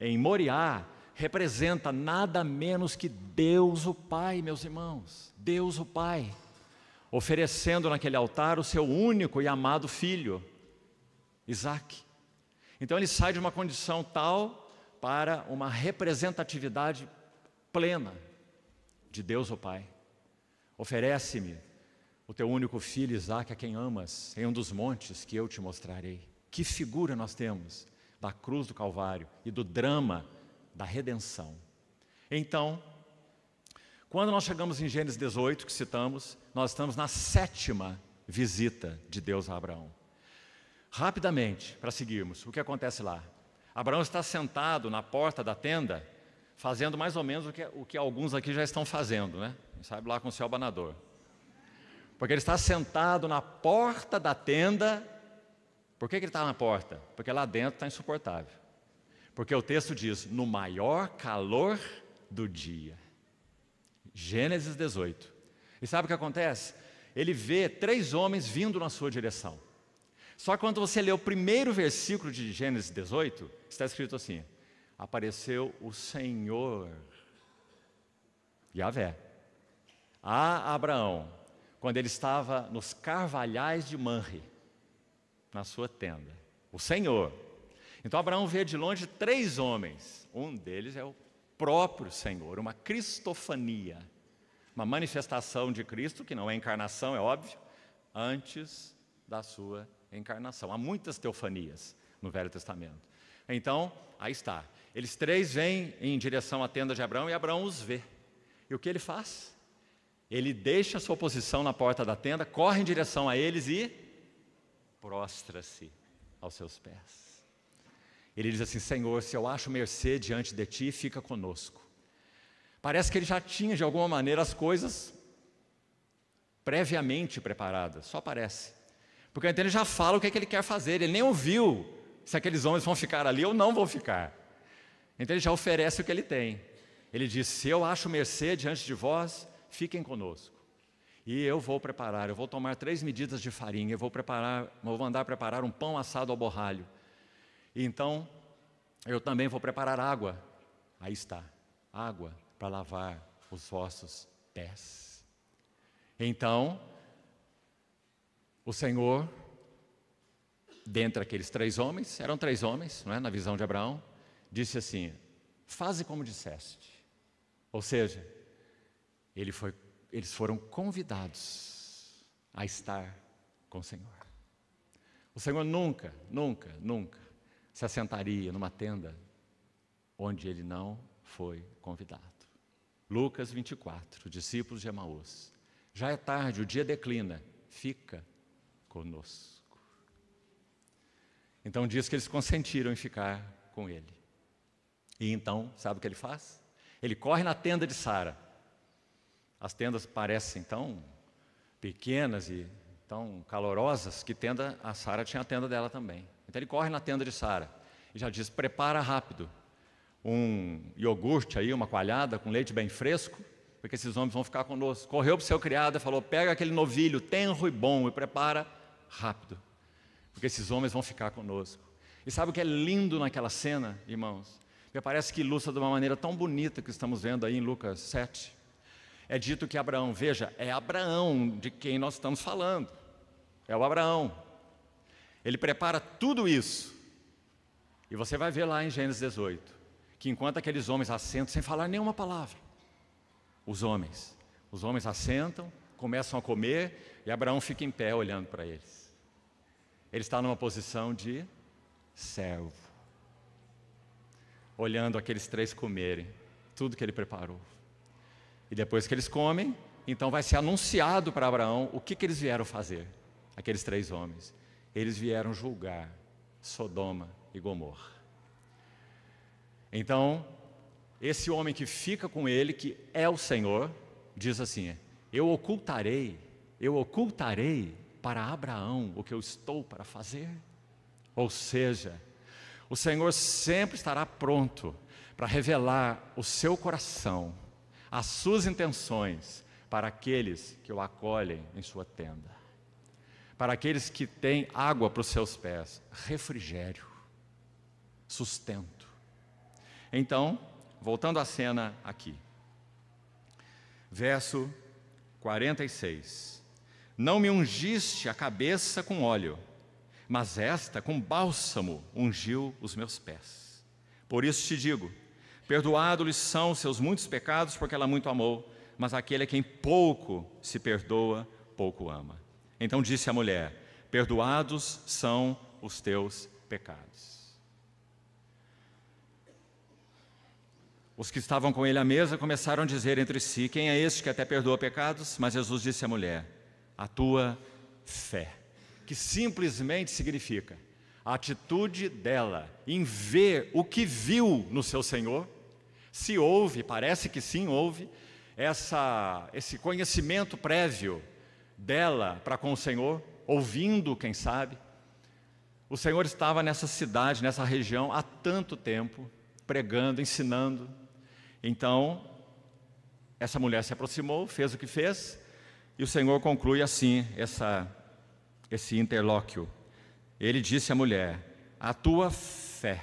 em Moriá, representa nada menos que Deus o Pai, meus irmãos. Deus o Pai, oferecendo naquele altar o seu único e amado filho, Isaac. Então ele sai de uma condição tal para uma representatividade plena de Deus, o oh Pai. Oferece-me o teu único filho Isaac, a quem amas, em um dos montes que eu te mostrarei. Que figura nós temos da cruz do Calvário e do drama da redenção. Então, quando nós chegamos em Gênesis 18, que citamos, nós estamos na sétima visita de Deus a Abraão. Rapidamente, para seguirmos, o que acontece lá? Abraão está sentado na porta da tenda fazendo mais ou menos o que, o que alguns aqui já estão fazendo, né? Sabe lá com o seu banador. Porque ele está sentado na porta da tenda. Por que, que ele está na porta? Porque lá dentro está insuportável. Porque o texto diz: no maior calor do dia. Gênesis 18. E sabe o que acontece? Ele vê três homens vindo na sua direção. Só que quando você lê o primeiro versículo de Gênesis 18, está escrito assim: apareceu o Senhor Yahvé a Abraão, quando ele estava nos carvalhais de Manre, na sua tenda. O Senhor. Então Abraão vê de longe três homens. Um deles é o próprio Senhor, uma cristofania, uma manifestação de Cristo, que não é encarnação, é óbvio, antes da sua encarnação. Há muitas teofanias no Velho Testamento. Então, aí está. Eles três vêm em direção à tenda de Abraão e Abraão os vê. E o que ele faz? Ele deixa a sua posição na porta da tenda, corre em direção a eles e prostra-se aos seus pés. Ele diz assim: Senhor, se eu acho mercê diante de ti, fica conosco. Parece que ele já tinha, de alguma maneira, as coisas previamente preparadas, só parece. Porque então ele já fala o que, é que ele quer fazer, ele nem ouviu se aqueles homens vão ficar ali ou não vão ficar. Então ele já oferece o que ele tem. Ele diz: Se eu acho mercê diante de vós, fiquem conosco. E eu vou preparar, eu vou tomar três medidas de farinha, eu vou preparar, eu vou mandar preparar um pão assado ao borralho. E então, eu também vou preparar água. Aí está, água para lavar os vossos pés. Então, o Senhor, dentre aqueles três homens, eram três homens, não é? Na visão de Abraão, disse assim: Faze como disseste. Ou seja, ele foi, eles foram convidados a estar com o Senhor. O Senhor nunca, nunca, nunca se assentaria numa tenda onde ele não foi convidado. Lucas 24, discípulos de Emaús. Já é tarde, o dia declina, fica conosco. Então diz que eles consentiram em ficar com ele. E então, sabe o que ele faz? Ele corre na tenda de Sara. As tendas parecem tão pequenas e tão calorosas que tenda a Sara tinha a tenda dela também. Então ele corre na tenda de Sara e já diz: "Prepara rápido um iogurte aí, uma coalhada com leite bem fresco, porque esses homens vão ficar conosco". Correu para o seu criado e falou: "Pega aquele novilho tenro e bom e prepara rápido, porque esses homens vão ficar conosco". E sabe o que é lindo naquela cena, irmãos? porque parece que ilustra de uma maneira tão bonita que estamos vendo aí em Lucas 7. É dito que Abraão, veja, é Abraão de quem nós estamos falando, é o Abraão. Ele prepara tudo isso, e você vai ver lá em Gênesis 18, que enquanto aqueles homens assentam sem falar nenhuma palavra, os homens, os homens assentam, começam a comer, e Abraão fica em pé olhando para eles. Ele está numa posição de servo olhando aqueles três comerem tudo que ele preparou. E depois que eles comem, então vai ser anunciado para Abraão o que, que eles vieram fazer, aqueles três homens. Eles vieram julgar Sodoma e Gomorra. Então, esse homem que fica com ele, que é o Senhor, diz assim: Eu ocultarei, eu ocultarei para Abraão o que eu estou para fazer. Ou seja, o Senhor sempre estará pronto para revelar o seu coração, as suas intenções para aqueles que o acolhem em sua tenda, para aqueles que têm água para os seus pés, refrigério, sustento. Então, voltando à cena aqui, verso 46. Não me ungiste a cabeça com óleo, mas esta com bálsamo ungiu os meus pés. Por isso te digo: perdoados lhe são seus muitos pecados, porque ela muito amou, mas aquele a quem pouco se perdoa, pouco ama. Então disse a mulher: Perdoados são os teus pecados. Os que estavam com ele à mesa começaram a dizer entre si: Quem é este que até perdoa pecados? Mas Jesus disse à mulher: A tua fé que simplesmente significa a atitude dela em ver o que viu no seu Senhor, se houve, parece que sim, houve, essa, esse conhecimento prévio dela para com o Senhor, ouvindo, quem sabe. O Senhor estava nessa cidade, nessa região, há tanto tempo, pregando, ensinando. Então, essa mulher se aproximou, fez o que fez, e o Senhor conclui assim essa esse interlóquio. Ele disse à mulher: A tua fé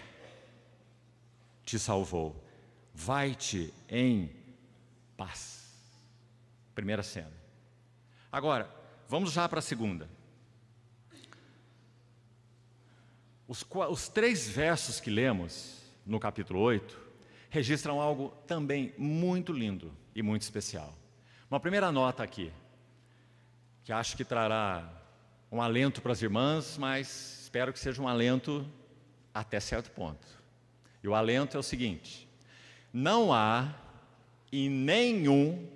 te salvou. Vai-te em paz. Primeira cena. Agora, vamos já para a segunda. Os, os três versos que lemos no capítulo 8 registram algo também muito lindo e muito especial. Uma primeira nota aqui, que acho que trará um alento para as irmãs, mas espero que seja um alento até certo ponto. E o alento é o seguinte: não há em nenhum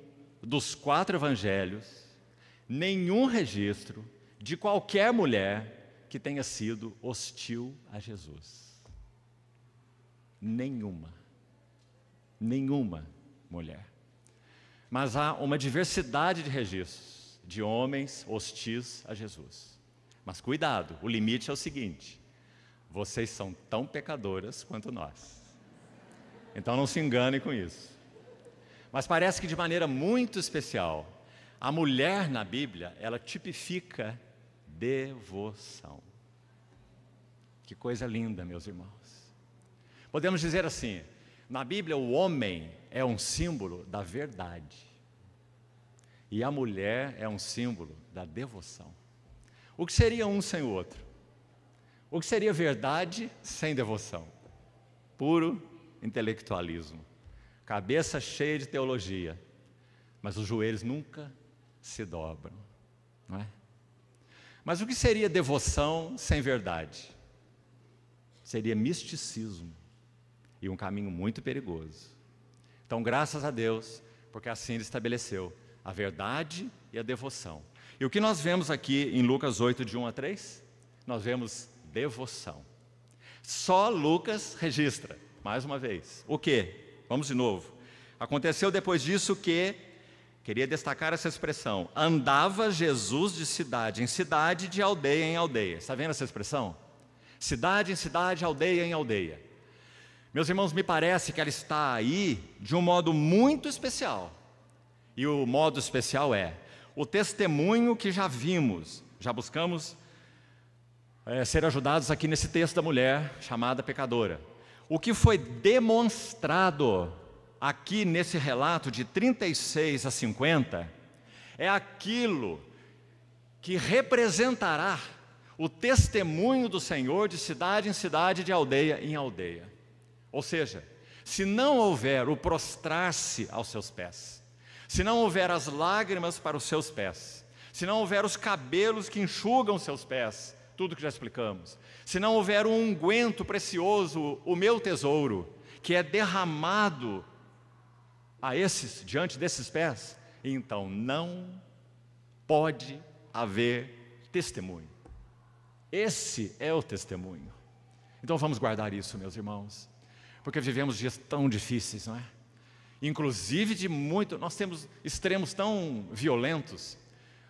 dos quatro evangelhos nenhum registro de qualquer mulher que tenha sido hostil a Jesus. Nenhuma. Nenhuma mulher. Mas há uma diversidade de registros de homens hostis a Jesus. Mas cuidado, o limite é o seguinte: vocês são tão pecadoras quanto nós. Então não se engane com isso. Mas parece que de maneira muito especial, a mulher na Bíblia, ela tipifica devoção. Que coisa linda, meus irmãos. Podemos dizer assim: na Bíblia, o homem é um símbolo da verdade. E a mulher é um símbolo da devoção. O que seria um sem o outro? O que seria verdade sem devoção? Puro intelectualismo. Cabeça cheia de teologia, mas os joelhos nunca se dobram, não é? Mas o que seria devoção sem verdade? Seria misticismo e um caminho muito perigoso. Então, graças a Deus, porque assim ele estabeleceu a verdade e a devoção. E o que nós vemos aqui em Lucas 8, de 1 a 3? Nós vemos devoção. Só Lucas registra, mais uma vez. O que? Vamos de novo. Aconteceu depois disso que, queria destacar essa expressão, andava Jesus de cidade em cidade, de aldeia em aldeia. Está vendo essa expressão? Cidade em cidade, aldeia em aldeia. Meus irmãos, me parece que ela está aí de um modo muito especial. E o modo especial é o testemunho que já vimos, já buscamos é, ser ajudados aqui nesse texto da mulher chamada pecadora. O que foi demonstrado aqui nesse relato de 36 a 50 é aquilo que representará o testemunho do Senhor de cidade em cidade, de aldeia em aldeia. Ou seja, se não houver o prostrar-se aos seus pés, se não houver as lágrimas para os seus pés, se não houver os cabelos que enxugam seus pés, tudo que já explicamos, se não houver um unguento precioso, o meu tesouro, que é derramado a esses, diante desses pés, então não pode haver testemunho. Esse é o testemunho. Então vamos guardar isso, meus irmãos, porque vivemos dias tão difíceis, não é? inclusive de muito. Nós temos extremos tão violentos.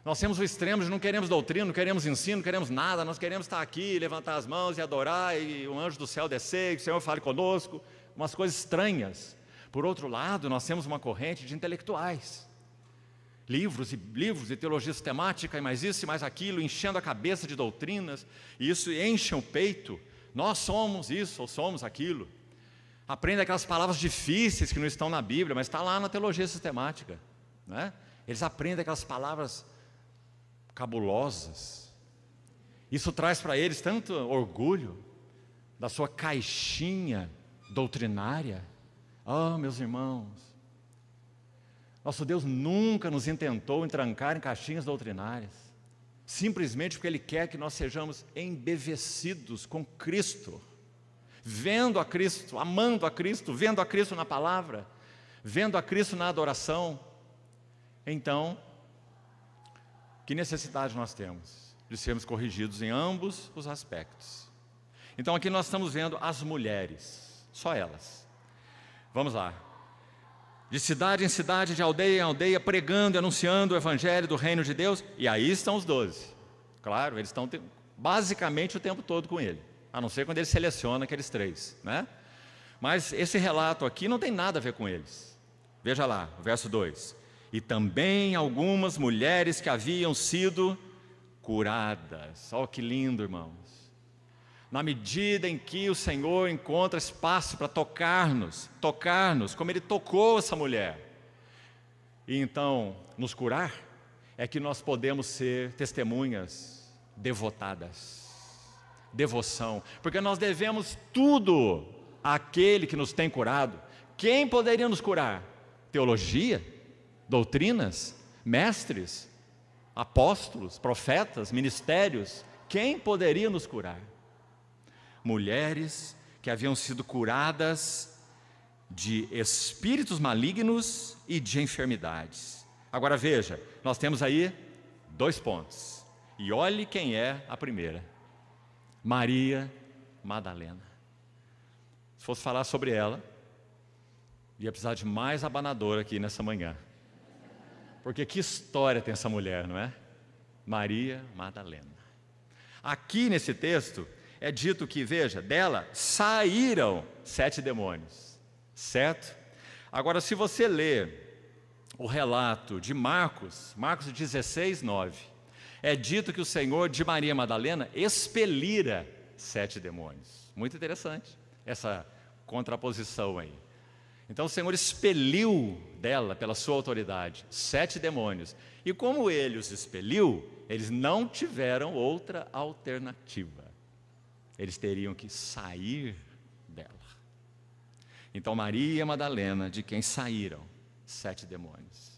Nós temos o extremo de não queremos doutrina, não queremos ensino, não queremos nada, nós queremos estar aqui, levantar as mãos e adorar, e o anjo do céu descer, e o Senhor fale conosco, umas coisas estranhas. Por outro lado, nós temos uma corrente de intelectuais, livros e livros e teologia sistemática, e mais isso e mais aquilo, enchendo a cabeça de doutrinas, e isso enche o peito. Nós somos isso ou somos aquilo. Aprendem aquelas palavras difíceis que não estão na Bíblia, mas está lá na teologia sistemática. Né? Eles aprendem aquelas palavras cabulosas. Isso traz para eles tanto orgulho da sua caixinha doutrinária. Ah, oh, meus irmãos, nosso Deus nunca nos intentou entrancar em caixinhas doutrinárias, simplesmente porque Ele quer que nós sejamos embevecidos com Cristo vendo a Cristo, amando a Cristo, vendo a Cristo na palavra, vendo a Cristo na adoração. Então, que necessidade nós temos de sermos corrigidos em ambos os aspectos? Então, aqui nós estamos vendo as mulheres, só elas. Vamos lá. De cidade em cidade, de aldeia em aldeia, pregando e anunciando o evangelho do reino de Deus. E aí estão os doze. Claro, eles estão basicamente o tempo todo com ele a não ser quando ele seleciona aqueles três, né? Mas esse relato aqui não tem nada a ver com eles. Veja lá, verso 2: E também algumas mulheres que haviam sido curadas. Olha que lindo, irmãos. Na medida em que o Senhor encontra espaço para tocar-nos, tocar-nos, como Ele tocou essa mulher, e então nos curar, é que nós podemos ser testemunhas devotadas devoção, porque nós devemos tudo àquele que nos tem curado. Quem poderia nos curar? Teologia, doutrinas, mestres, apóstolos, profetas, ministérios. Quem poderia nos curar? Mulheres que haviam sido curadas de espíritos malignos e de enfermidades. Agora veja, nós temos aí dois pontos. E olhe quem é a primeira. Maria Madalena. Se fosse falar sobre ela, ia precisar de mais abanador aqui nessa manhã. Porque que história tem essa mulher, não é? Maria Madalena. Aqui nesse texto é dito que, veja, dela saíram sete demônios, certo? Agora, se você ler o relato de Marcos, Marcos 16, 9, é dito que o Senhor de Maria Madalena expelira sete demônios. Muito interessante essa contraposição aí. Então o Senhor expeliu dela, pela sua autoridade, sete demônios. E como ele os expeliu, eles não tiveram outra alternativa. Eles teriam que sair dela. Então, Maria Madalena, de quem saíram sete demônios.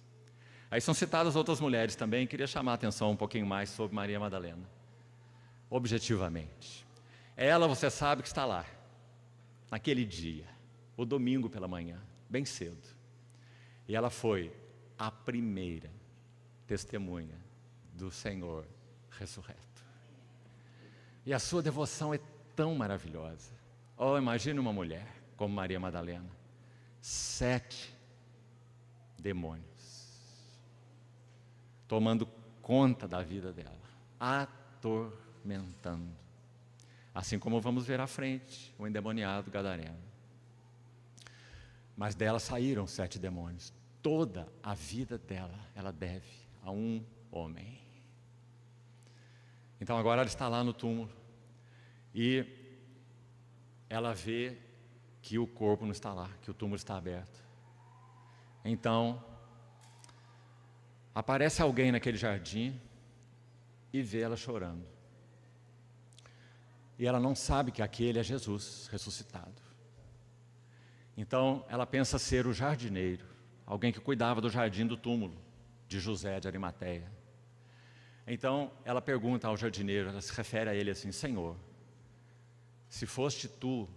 Aí são citadas outras mulheres também, queria chamar a atenção um pouquinho mais sobre Maria Madalena. Objetivamente. Ela, você sabe que está lá, naquele dia, o domingo pela manhã, bem cedo. E ela foi a primeira testemunha do Senhor ressurreto. E a sua devoção é tão maravilhosa. Oh, imagine uma mulher como Maria Madalena, sete demônios tomando conta da vida dela, atormentando. Assim como vamos ver à frente o endemoniado gadareno. Mas dela saíram sete demônios. Toda a vida dela ela deve a um homem. Então agora ela está lá no túmulo e ela vê que o corpo não está lá, que o túmulo está aberto. Então Aparece alguém naquele jardim e vê ela chorando. E ela não sabe que aquele é Jesus ressuscitado. Então ela pensa ser o jardineiro, alguém que cuidava do jardim do túmulo de José de Arimateia. Então ela pergunta ao jardineiro, ela se refere a ele assim: Senhor, se foste tu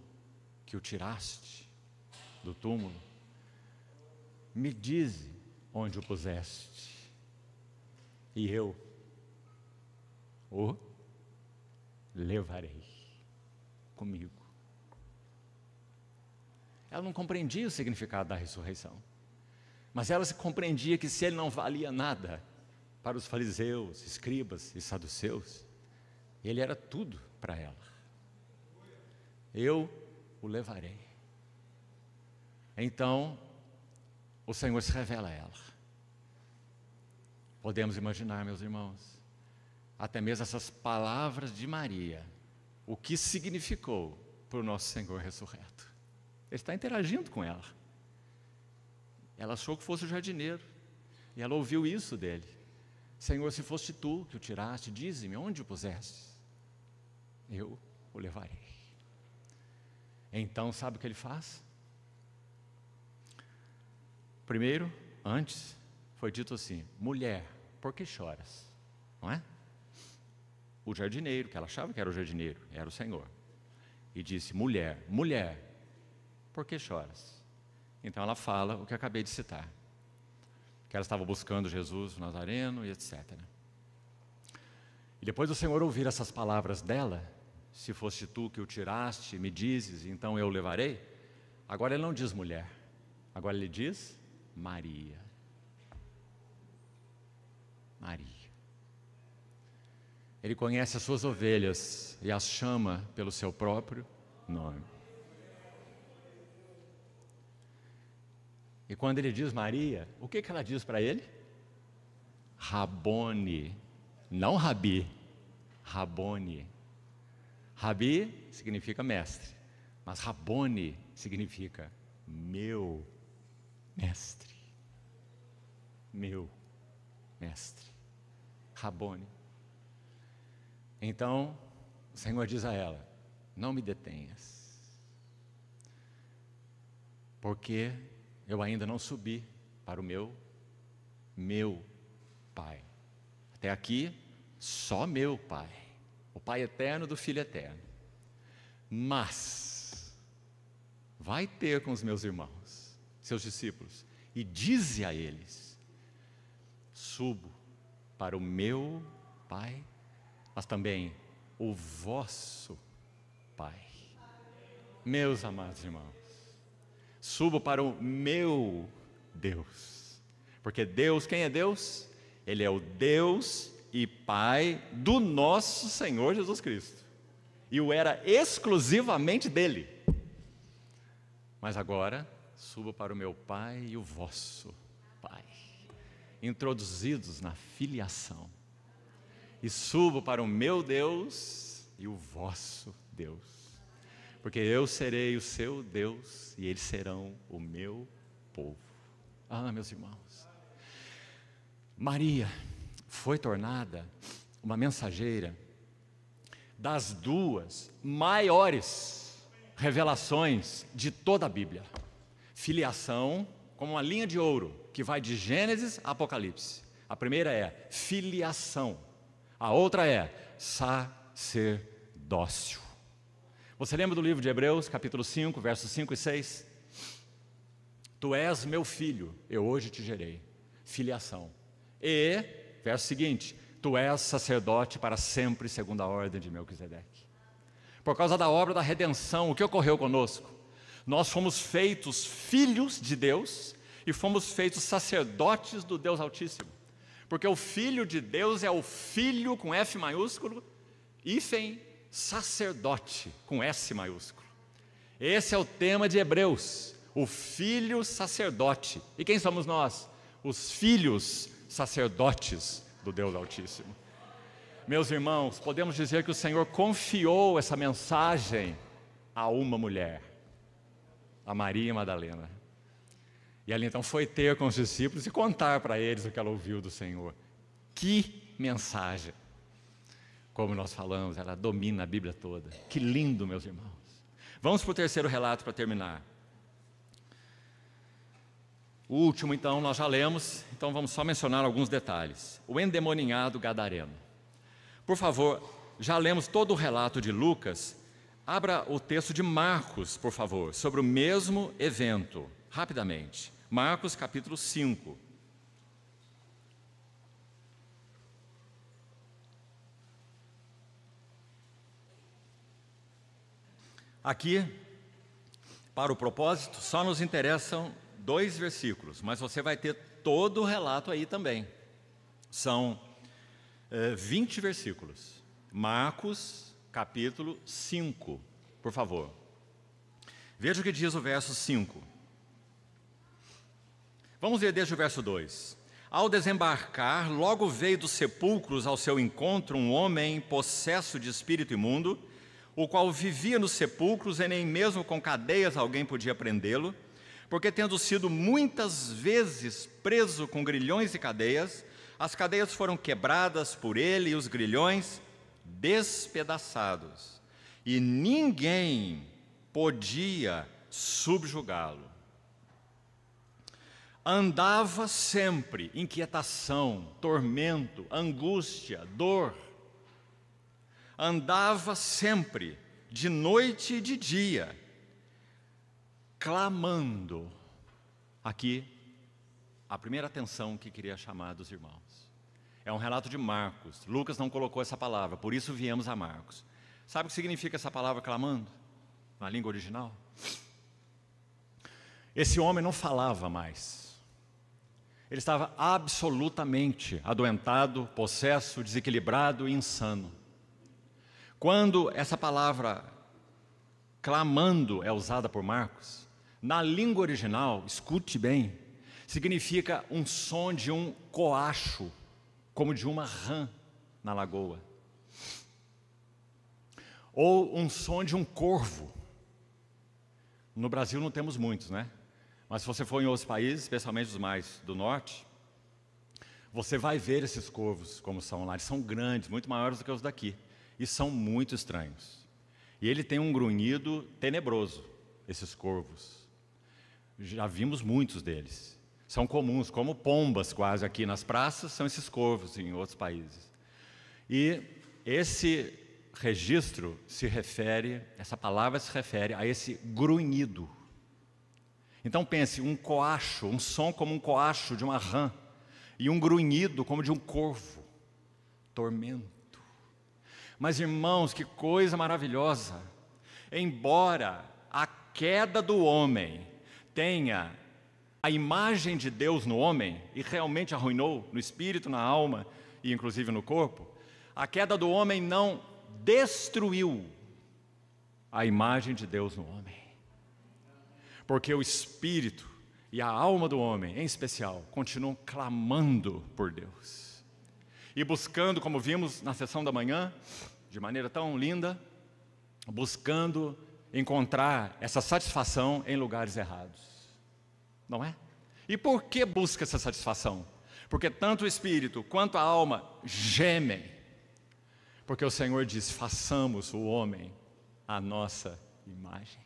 que o tiraste do túmulo, me dize onde o puseste e eu o levarei comigo. Ela não compreendia o significado da ressurreição, mas ela se compreendia que se ele não valia nada para os fariseus, escribas e saduceus, ele era tudo para ela. Eu o levarei. Então, o Senhor se revela a ela. Podemos imaginar, meus irmãos, até mesmo essas palavras de Maria, o que significou para o nosso Senhor ressurreto. Ele está interagindo com ela. Ela achou que fosse o jardineiro, e ela ouviu isso dele. Senhor, se fosse tu que o tiraste, dize-me onde o puseste. Eu o levarei. Então, sabe o que ele faz? Primeiro, antes, foi dito assim: mulher, por que choras? Não é? O jardineiro, que ela achava que era o jardineiro, era o Senhor. E disse: mulher, mulher, por que choras? Então ela fala o que eu acabei de citar: que ela estava buscando Jesus, o Nazareno e etc. E depois do Senhor ouvir essas palavras dela, se fosse tu que o tiraste, me dizes, então eu o levarei. Agora ele não diz mulher, agora ele diz Maria. Maria. Ele conhece as suas ovelhas e as chama pelo seu próprio nome. E quando ele diz Maria, o que, que ela diz para ele? Rabone, não Rabi, Rabone. Rabi significa mestre, mas Rabone significa meu mestre. Meu mestre. Rabone. Então, o Senhor diz a ela: Não me detenhas, porque eu ainda não subi para o meu, meu Pai. Até aqui, só meu Pai, o Pai eterno do Filho eterno. Mas, vai ter com os meus irmãos, seus discípulos, e dize a eles: Subo para o meu Pai, mas também o vosso Pai. Meus amados irmãos, subo para o meu Deus, porque Deus, quem é Deus? Ele é o Deus e Pai do nosso Senhor Jesus Cristo, e o era exclusivamente dele. Mas agora subo para o meu Pai e o vosso introduzidos na filiação. E subo para o meu Deus e o vosso Deus, porque eu serei o seu Deus e eles serão o meu povo. Ah, meus irmãos, Maria foi tornada uma mensageira das duas maiores revelações de toda a Bíblia: filiação como uma linha de ouro que vai de Gênesis a Apocalipse. A primeira é filiação, a outra é sacerdócio. Você lembra do livro de Hebreus, capítulo 5, versos 5 e 6? Tu és meu filho, eu hoje te gerei. Filiação. E, verso seguinte, tu és sacerdote para sempre, segundo a ordem de Melquisedeque. Por causa da obra da redenção, o que ocorreu conosco? Nós fomos feitos filhos de Deus e fomos feitos sacerdotes do Deus Altíssimo. Porque o filho de Deus é o filho com F maiúsculo, hífen sacerdote com S maiúsculo. Esse é o tema de Hebreus, o filho sacerdote. E quem somos nós? Os filhos sacerdotes do Deus Altíssimo. Meus irmãos, podemos dizer que o Senhor confiou essa mensagem a uma mulher a Maria Madalena. E ela então foi ter com os discípulos e contar para eles o que ela ouviu do Senhor. Que mensagem! Como nós falamos, ela domina a Bíblia toda. Que lindo, meus irmãos. Vamos para o terceiro relato para terminar. O último, então, nós já lemos, então vamos só mencionar alguns detalhes. O endemoninhado gadareno. Por favor, já lemos todo o relato de Lucas, Abra o texto de Marcos, por favor, sobre o mesmo evento, rapidamente. Marcos capítulo 5. Aqui, para o propósito, só nos interessam dois versículos, mas você vai ter todo o relato aí também. São é, eh, 20 versículos. Marcos capítulo 5, por favor. Veja o que diz o verso 5. Vamos ler desde o verso 2. Ao desembarcar, logo veio dos sepulcros ao seu encontro um homem possesso de espírito imundo, o qual vivia nos sepulcros e nem mesmo com cadeias alguém podia prendê-lo, porque tendo sido muitas vezes preso com grilhões e cadeias, as cadeias foram quebradas por ele e os grilhões, despedaçados, e ninguém podia subjugá-lo. Andava sempre inquietação, tormento, angústia, dor. Andava sempre, de noite e de dia, clamando. Aqui, a primeira atenção que queria chamar dos irmãos é um relato de Marcos. Lucas não colocou essa palavra, por isso viemos a Marcos. Sabe o que significa essa palavra clamando? Na língua original? Esse homem não falava mais. Ele estava absolutamente adoentado, possesso, desequilibrado e insano. Quando essa palavra clamando é usada por Marcos, na língua original, escute bem, significa um som de um coacho como de uma rã na lagoa, ou um som de um corvo. No Brasil não temos muitos, né? Mas se você for em outros países, especialmente os mais do norte, você vai ver esses corvos como são lá. Eles são grandes, muito maiores do que os daqui. E são muito estranhos. E ele tem um grunhido tenebroso, esses corvos. Já vimos muitos deles são comuns, como pombas quase aqui nas praças, são esses corvos em outros países. E esse registro se refere, essa palavra se refere a esse grunhido. Então pense, um coacho, um som como um coacho de uma rã, e um grunhido como de um corvo. Tormento. Mas irmãos, que coisa maravilhosa! Embora a queda do homem tenha a imagem de Deus no homem e realmente arruinou no espírito, na alma e inclusive no corpo, a queda do homem não destruiu a imagem de Deus no homem. Porque o espírito e a alma do homem, em especial, continuam clamando por Deus e buscando, como vimos na sessão da manhã, de maneira tão linda, buscando encontrar essa satisfação em lugares errados não é? E por que busca essa satisfação? Porque tanto o espírito quanto a alma gemem, porque o Senhor diz: façamos o homem a nossa imagem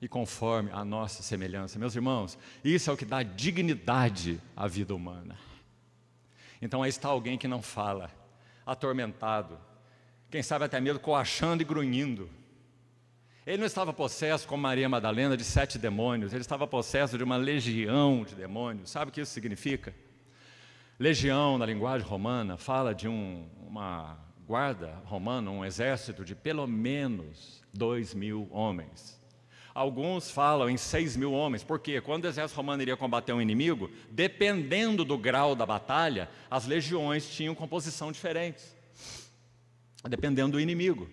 e conforme a nossa semelhança. Meus irmãos, isso é o que dá dignidade à vida humana. Então aí está alguém que não fala, atormentado, quem sabe até mesmo coachando e grunhindo ele não estava possesso como Maria Madalena de sete demônios, ele estava possesso de uma legião de demônios. Sabe o que isso significa? Legião, na linguagem romana, fala de um, uma guarda romana, um exército de pelo menos dois mil homens. Alguns falam em seis mil homens, porque quando o exército romano iria combater um inimigo, dependendo do grau da batalha, as legiões tinham composição diferente, dependendo do inimigo.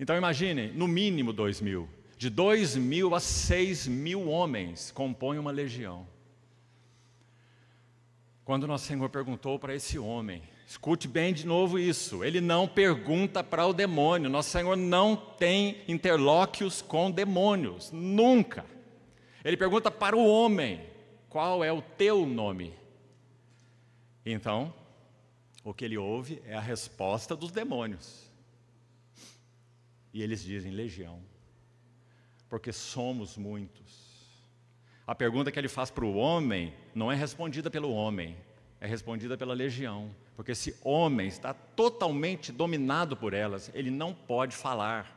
Então imagine, no mínimo dois mil. De dois mil a seis mil homens compõem uma legião. Quando nosso Senhor perguntou para esse homem, escute bem de novo isso, ele não pergunta para o demônio, nosso Senhor não tem interlóquios com demônios, nunca. Ele pergunta para o homem: qual é o teu nome? Então, o que ele ouve é a resposta dos demônios. E eles dizem legião, porque somos muitos. A pergunta que ele faz para o homem não é respondida pelo homem, é respondida pela legião, porque esse homem está totalmente dominado por elas, ele não pode falar.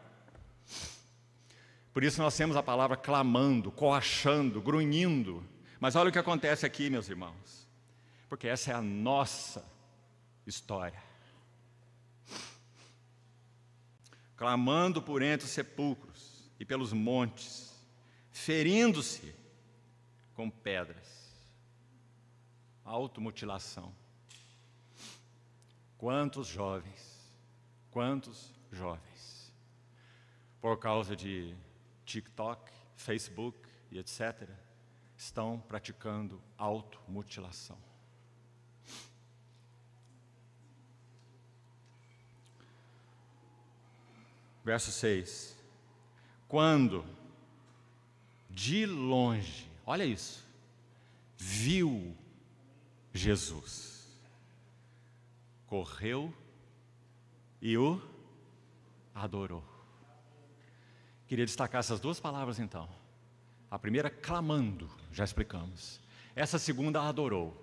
Por isso nós temos a palavra clamando, coachando, grunhindo. Mas olha o que acontece aqui, meus irmãos, porque essa é a nossa história. clamando por entre os sepulcros e pelos montes, ferindo-se com pedras. Automutilação. Quantos jovens, quantos jovens, por causa de TikTok, Facebook e etc., estão praticando automutilação. Verso 6. Quando de longe, olha isso, viu Jesus, correu e o adorou. Queria destacar essas duas palavras então. A primeira, clamando, já explicamos. Essa segunda, adorou.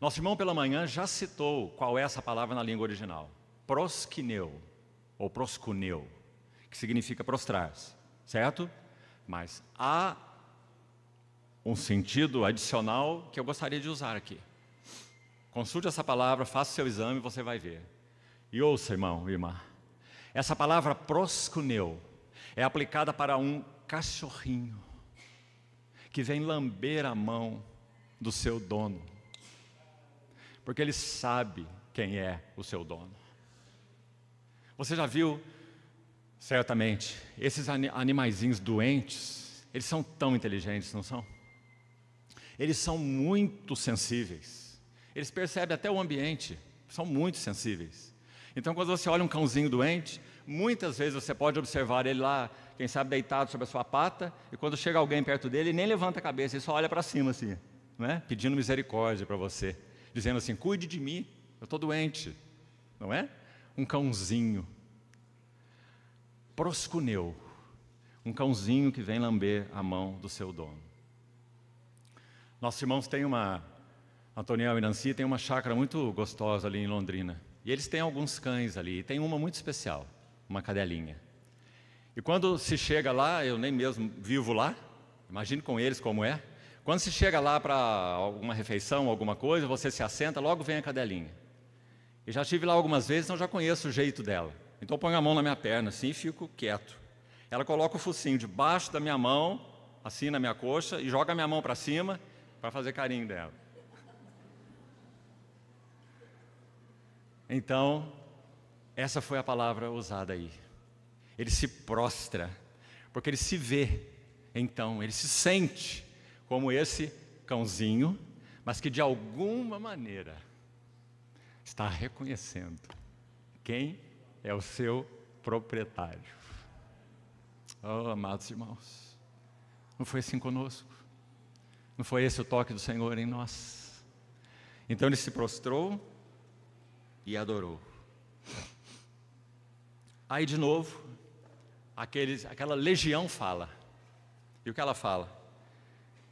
Nosso irmão pela manhã já citou qual é essa palavra na língua original: prosquineu, ou proscuneu que significa prostrar-se, certo? Mas há um sentido adicional que eu gostaria de usar aqui. Consulte essa palavra, faça o seu exame, você vai ver. E ouça, irmão, irmã. Essa palavra proscuneu é aplicada para um cachorrinho que vem lamber a mão do seu dono. Porque ele sabe quem é o seu dono. Você já viu Certamente, esses animaizinhos doentes, eles são tão inteligentes, não são? Eles são muito sensíveis. Eles percebem até o ambiente, são muito sensíveis. Então, quando você olha um cãozinho doente, muitas vezes você pode observar ele lá, quem sabe deitado sobre a sua pata, e quando chega alguém perto dele, ele nem levanta a cabeça, ele só olha para cima assim, né? pedindo misericórdia para você, dizendo assim: cuide de mim, eu estou doente, não é? Um cãozinho proscuneu, um cãozinho que vem lamber a mão do seu dono. Nossos irmãos têm uma, Antoniel e Nancy têm uma chácara muito gostosa ali em Londrina. E eles têm alguns cães ali, e tem uma muito especial, uma cadelinha. E quando se chega lá, eu nem mesmo vivo lá, imagine com eles como é. Quando se chega lá para alguma refeição, alguma coisa, você se assenta, logo vem a cadelinha. E já estive lá algumas vezes, então já conheço o jeito dela. Então eu ponho a mão na minha perna assim e fico quieto. Ela coloca o focinho debaixo da minha mão, assim na minha coxa, e joga a minha mão para cima para fazer carinho dela. Então, essa foi a palavra usada aí. Ele se prostra, porque ele se vê, então, ele se sente como esse cãozinho, mas que de alguma maneira está reconhecendo quem é o seu proprietário. Oh, amados irmãos, não foi assim conosco? Não foi esse o toque do Senhor em nós? Então ele se prostrou e adorou. Aí de novo, aqueles, aquela legião fala. E o que ela fala?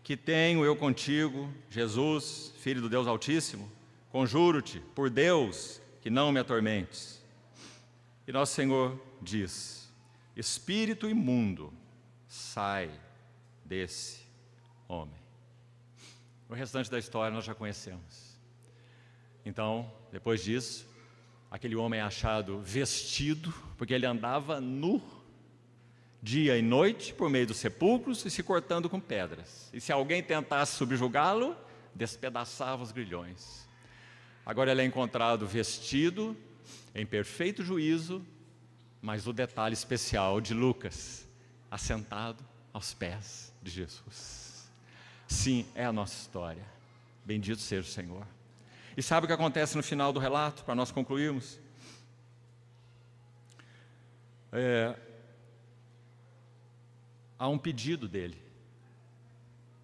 Que tenho eu contigo, Jesus, Filho do Deus Altíssimo, conjuro-te, por Deus, que não me atormentes. E nosso Senhor diz: Espírito imundo, sai desse homem. O restante da história nós já conhecemos. Então, depois disso, aquele homem é achado vestido, porque ele andava nu, dia e noite, por meio dos sepulcros e se cortando com pedras. E se alguém tentasse subjugá-lo, despedaçava os grilhões. Agora ele é encontrado vestido, em perfeito juízo, mas o detalhe especial de Lucas, assentado aos pés de Jesus. Sim, é a nossa história. Bendito seja o Senhor. E sabe o que acontece no final do relato, para nós concluirmos? É, há um pedido dele.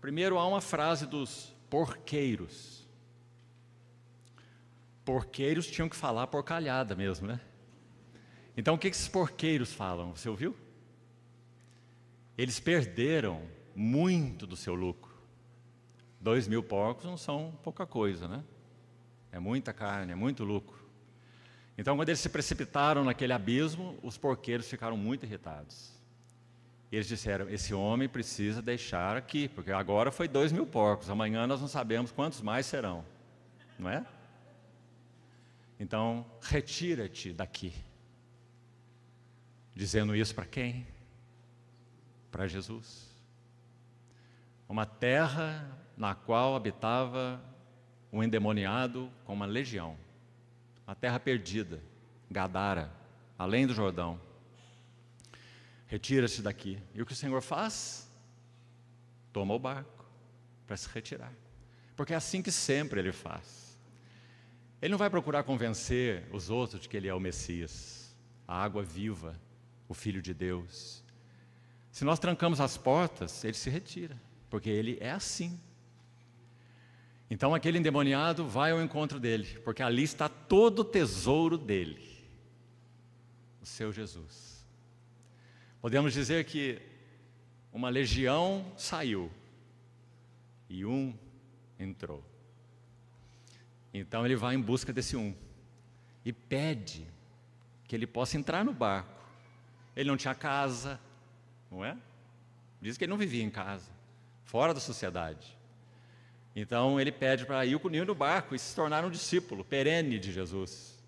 Primeiro, há uma frase dos porqueiros porqueiros tinham que falar porcalhada mesmo, né? Então o que esses porqueiros falam? Você ouviu? Eles perderam muito do seu lucro. Dois mil porcos não são pouca coisa, né? É muita carne, é muito lucro. Então, quando eles se precipitaram naquele abismo, os porqueiros ficaram muito irritados. Eles disseram: Esse homem precisa deixar aqui, porque agora foi dois mil porcos, amanhã nós não sabemos quantos mais serão, não é? Então, retira-te daqui. Dizendo isso para quem? Para Jesus. Uma terra na qual habitava um endemoniado com uma legião. Uma terra perdida, Gadara, além do Jordão. Retira-se daqui. E o que o Senhor faz? Toma o barco para se retirar. Porque é assim que sempre ele faz. Ele não vai procurar convencer os outros de que ele é o Messias, a água viva, o Filho de Deus. Se nós trancamos as portas, ele se retira, porque ele é assim. Então aquele endemoniado vai ao encontro dele, porque ali está todo o tesouro dele, o seu Jesus. Podemos dizer que uma legião saiu e um entrou. Então ele vai em busca desse um e pede que ele possa entrar no barco. Ele não tinha casa, não é? Diz que ele não vivia em casa, fora da sociedade. Então ele pede para ir com ele no barco e se tornar um discípulo perene de Jesus.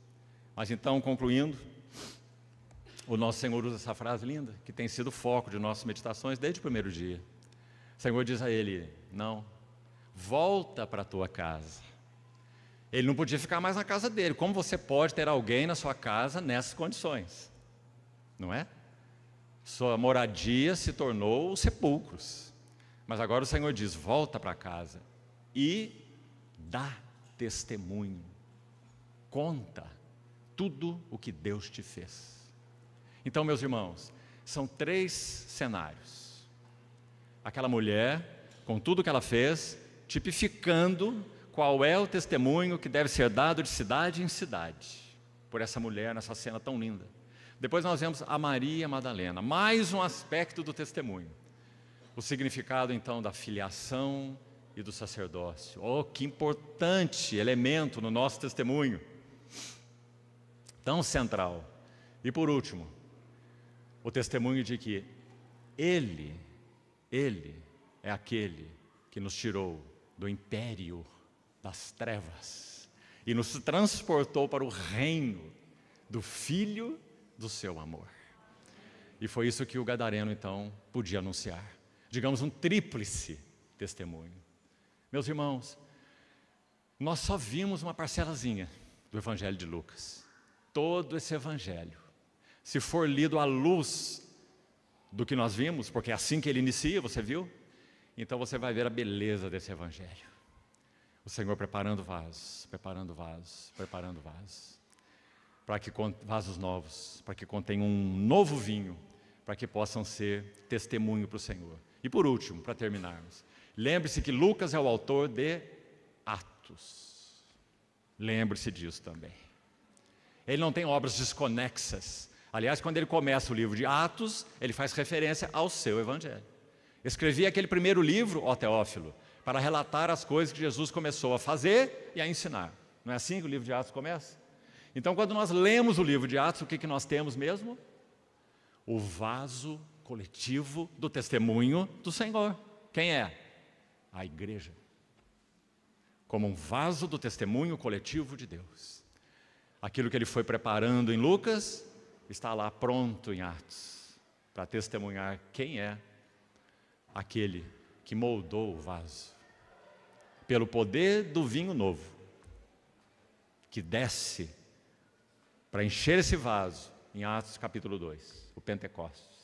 Mas então, concluindo, o nosso Senhor usa essa frase linda, que tem sido o foco de nossas meditações desde o primeiro dia. O Senhor diz a ele: Não, volta para a tua casa ele não podia ficar mais na casa dele. Como você pode ter alguém na sua casa nessas condições? Não é? Sua moradia se tornou sepulcros. Mas agora o Senhor diz: volta para casa e dá testemunho. Conta tudo o que Deus te fez. Então, meus irmãos, são três cenários. Aquela mulher, com tudo que ela fez, tipificando qual é o testemunho que deve ser dado de cidade em cidade por essa mulher nessa cena tão linda. Depois nós vemos a Maria Madalena, mais um aspecto do testemunho. O significado então da filiação e do sacerdócio. Oh, que importante elemento no nosso testemunho. Tão central. E por último, o testemunho de que ele, ele é aquele que nos tirou do império das trevas e nos transportou para o reino do Filho do seu amor. E foi isso que o Gadareno então podia anunciar. Digamos um tríplice testemunho. Meus irmãos, nós só vimos uma parcelazinha do Evangelho de Lucas. Todo esse Evangelho, se for lido à luz do que nós vimos, porque é assim que ele inicia, você viu? Então você vai ver a beleza desse Evangelho. O Senhor preparando vasos, preparando vasos, preparando vasos, para que vasos novos, para que contenham um novo vinho, para que possam ser testemunho para o Senhor. E por último, para terminarmos, lembre-se que Lucas é o autor de Atos. Lembre-se disso também. Ele não tem obras desconexas. Aliás, quando ele começa o livro de Atos, ele faz referência ao seu evangelho. Escrevi aquele primeiro livro, ó Teófilo, para relatar as coisas que Jesus começou a fazer e a ensinar. Não é assim que o livro de Atos começa? Então, quando nós lemos o livro de Atos, o que, que nós temos mesmo? O vaso coletivo do testemunho do Senhor. Quem é? A igreja. Como um vaso do testemunho coletivo de Deus. Aquilo que ele foi preparando em Lucas está lá pronto em Atos para testemunhar quem é aquele que moldou o vaso pelo poder do vinho novo, que desce para encher esse vaso em Atos capítulo 2, o Pentecostes.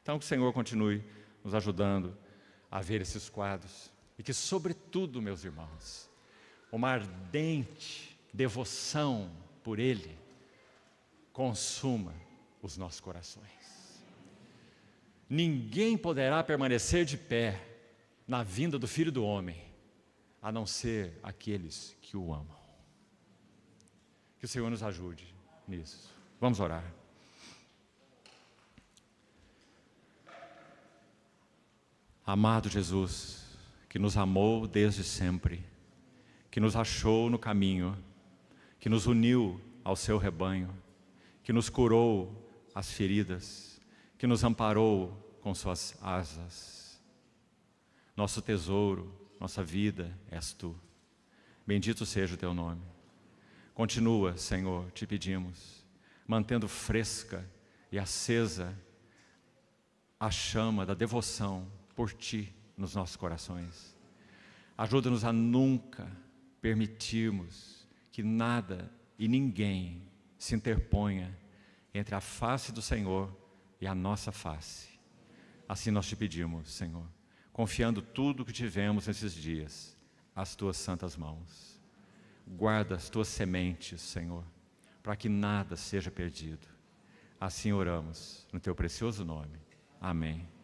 Então que o Senhor continue nos ajudando a ver esses quadros e que, sobretudo, meus irmãos, uma ardente devoção por Ele consuma os nossos corações. Ninguém poderá permanecer de pé na vinda do Filho do Homem a não ser aqueles que o amam. Que o Senhor nos ajude nisso. Vamos orar. Amado Jesus, que nos amou desde sempre, que nos achou no caminho, que nos uniu ao seu rebanho, que nos curou as feridas, que nos amparou com suas asas. Nosso tesouro, nossa vida és tu. Bendito seja o teu nome. Continua, Senhor, te pedimos, mantendo fresca e acesa a chama da devoção por ti nos nossos corações. Ajuda-nos a nunca permitirmos que nada e ninguém se interponha entre a face do Senhor e a nossa face. Assim nós te pedimos, Senhor confiando tudo o que tivemos nesses dias às tuas santas mãos. Guarda as tuas sementes, Senhor, para que nada seja perdido. Assim oramos, no teu precioso nome. Amém.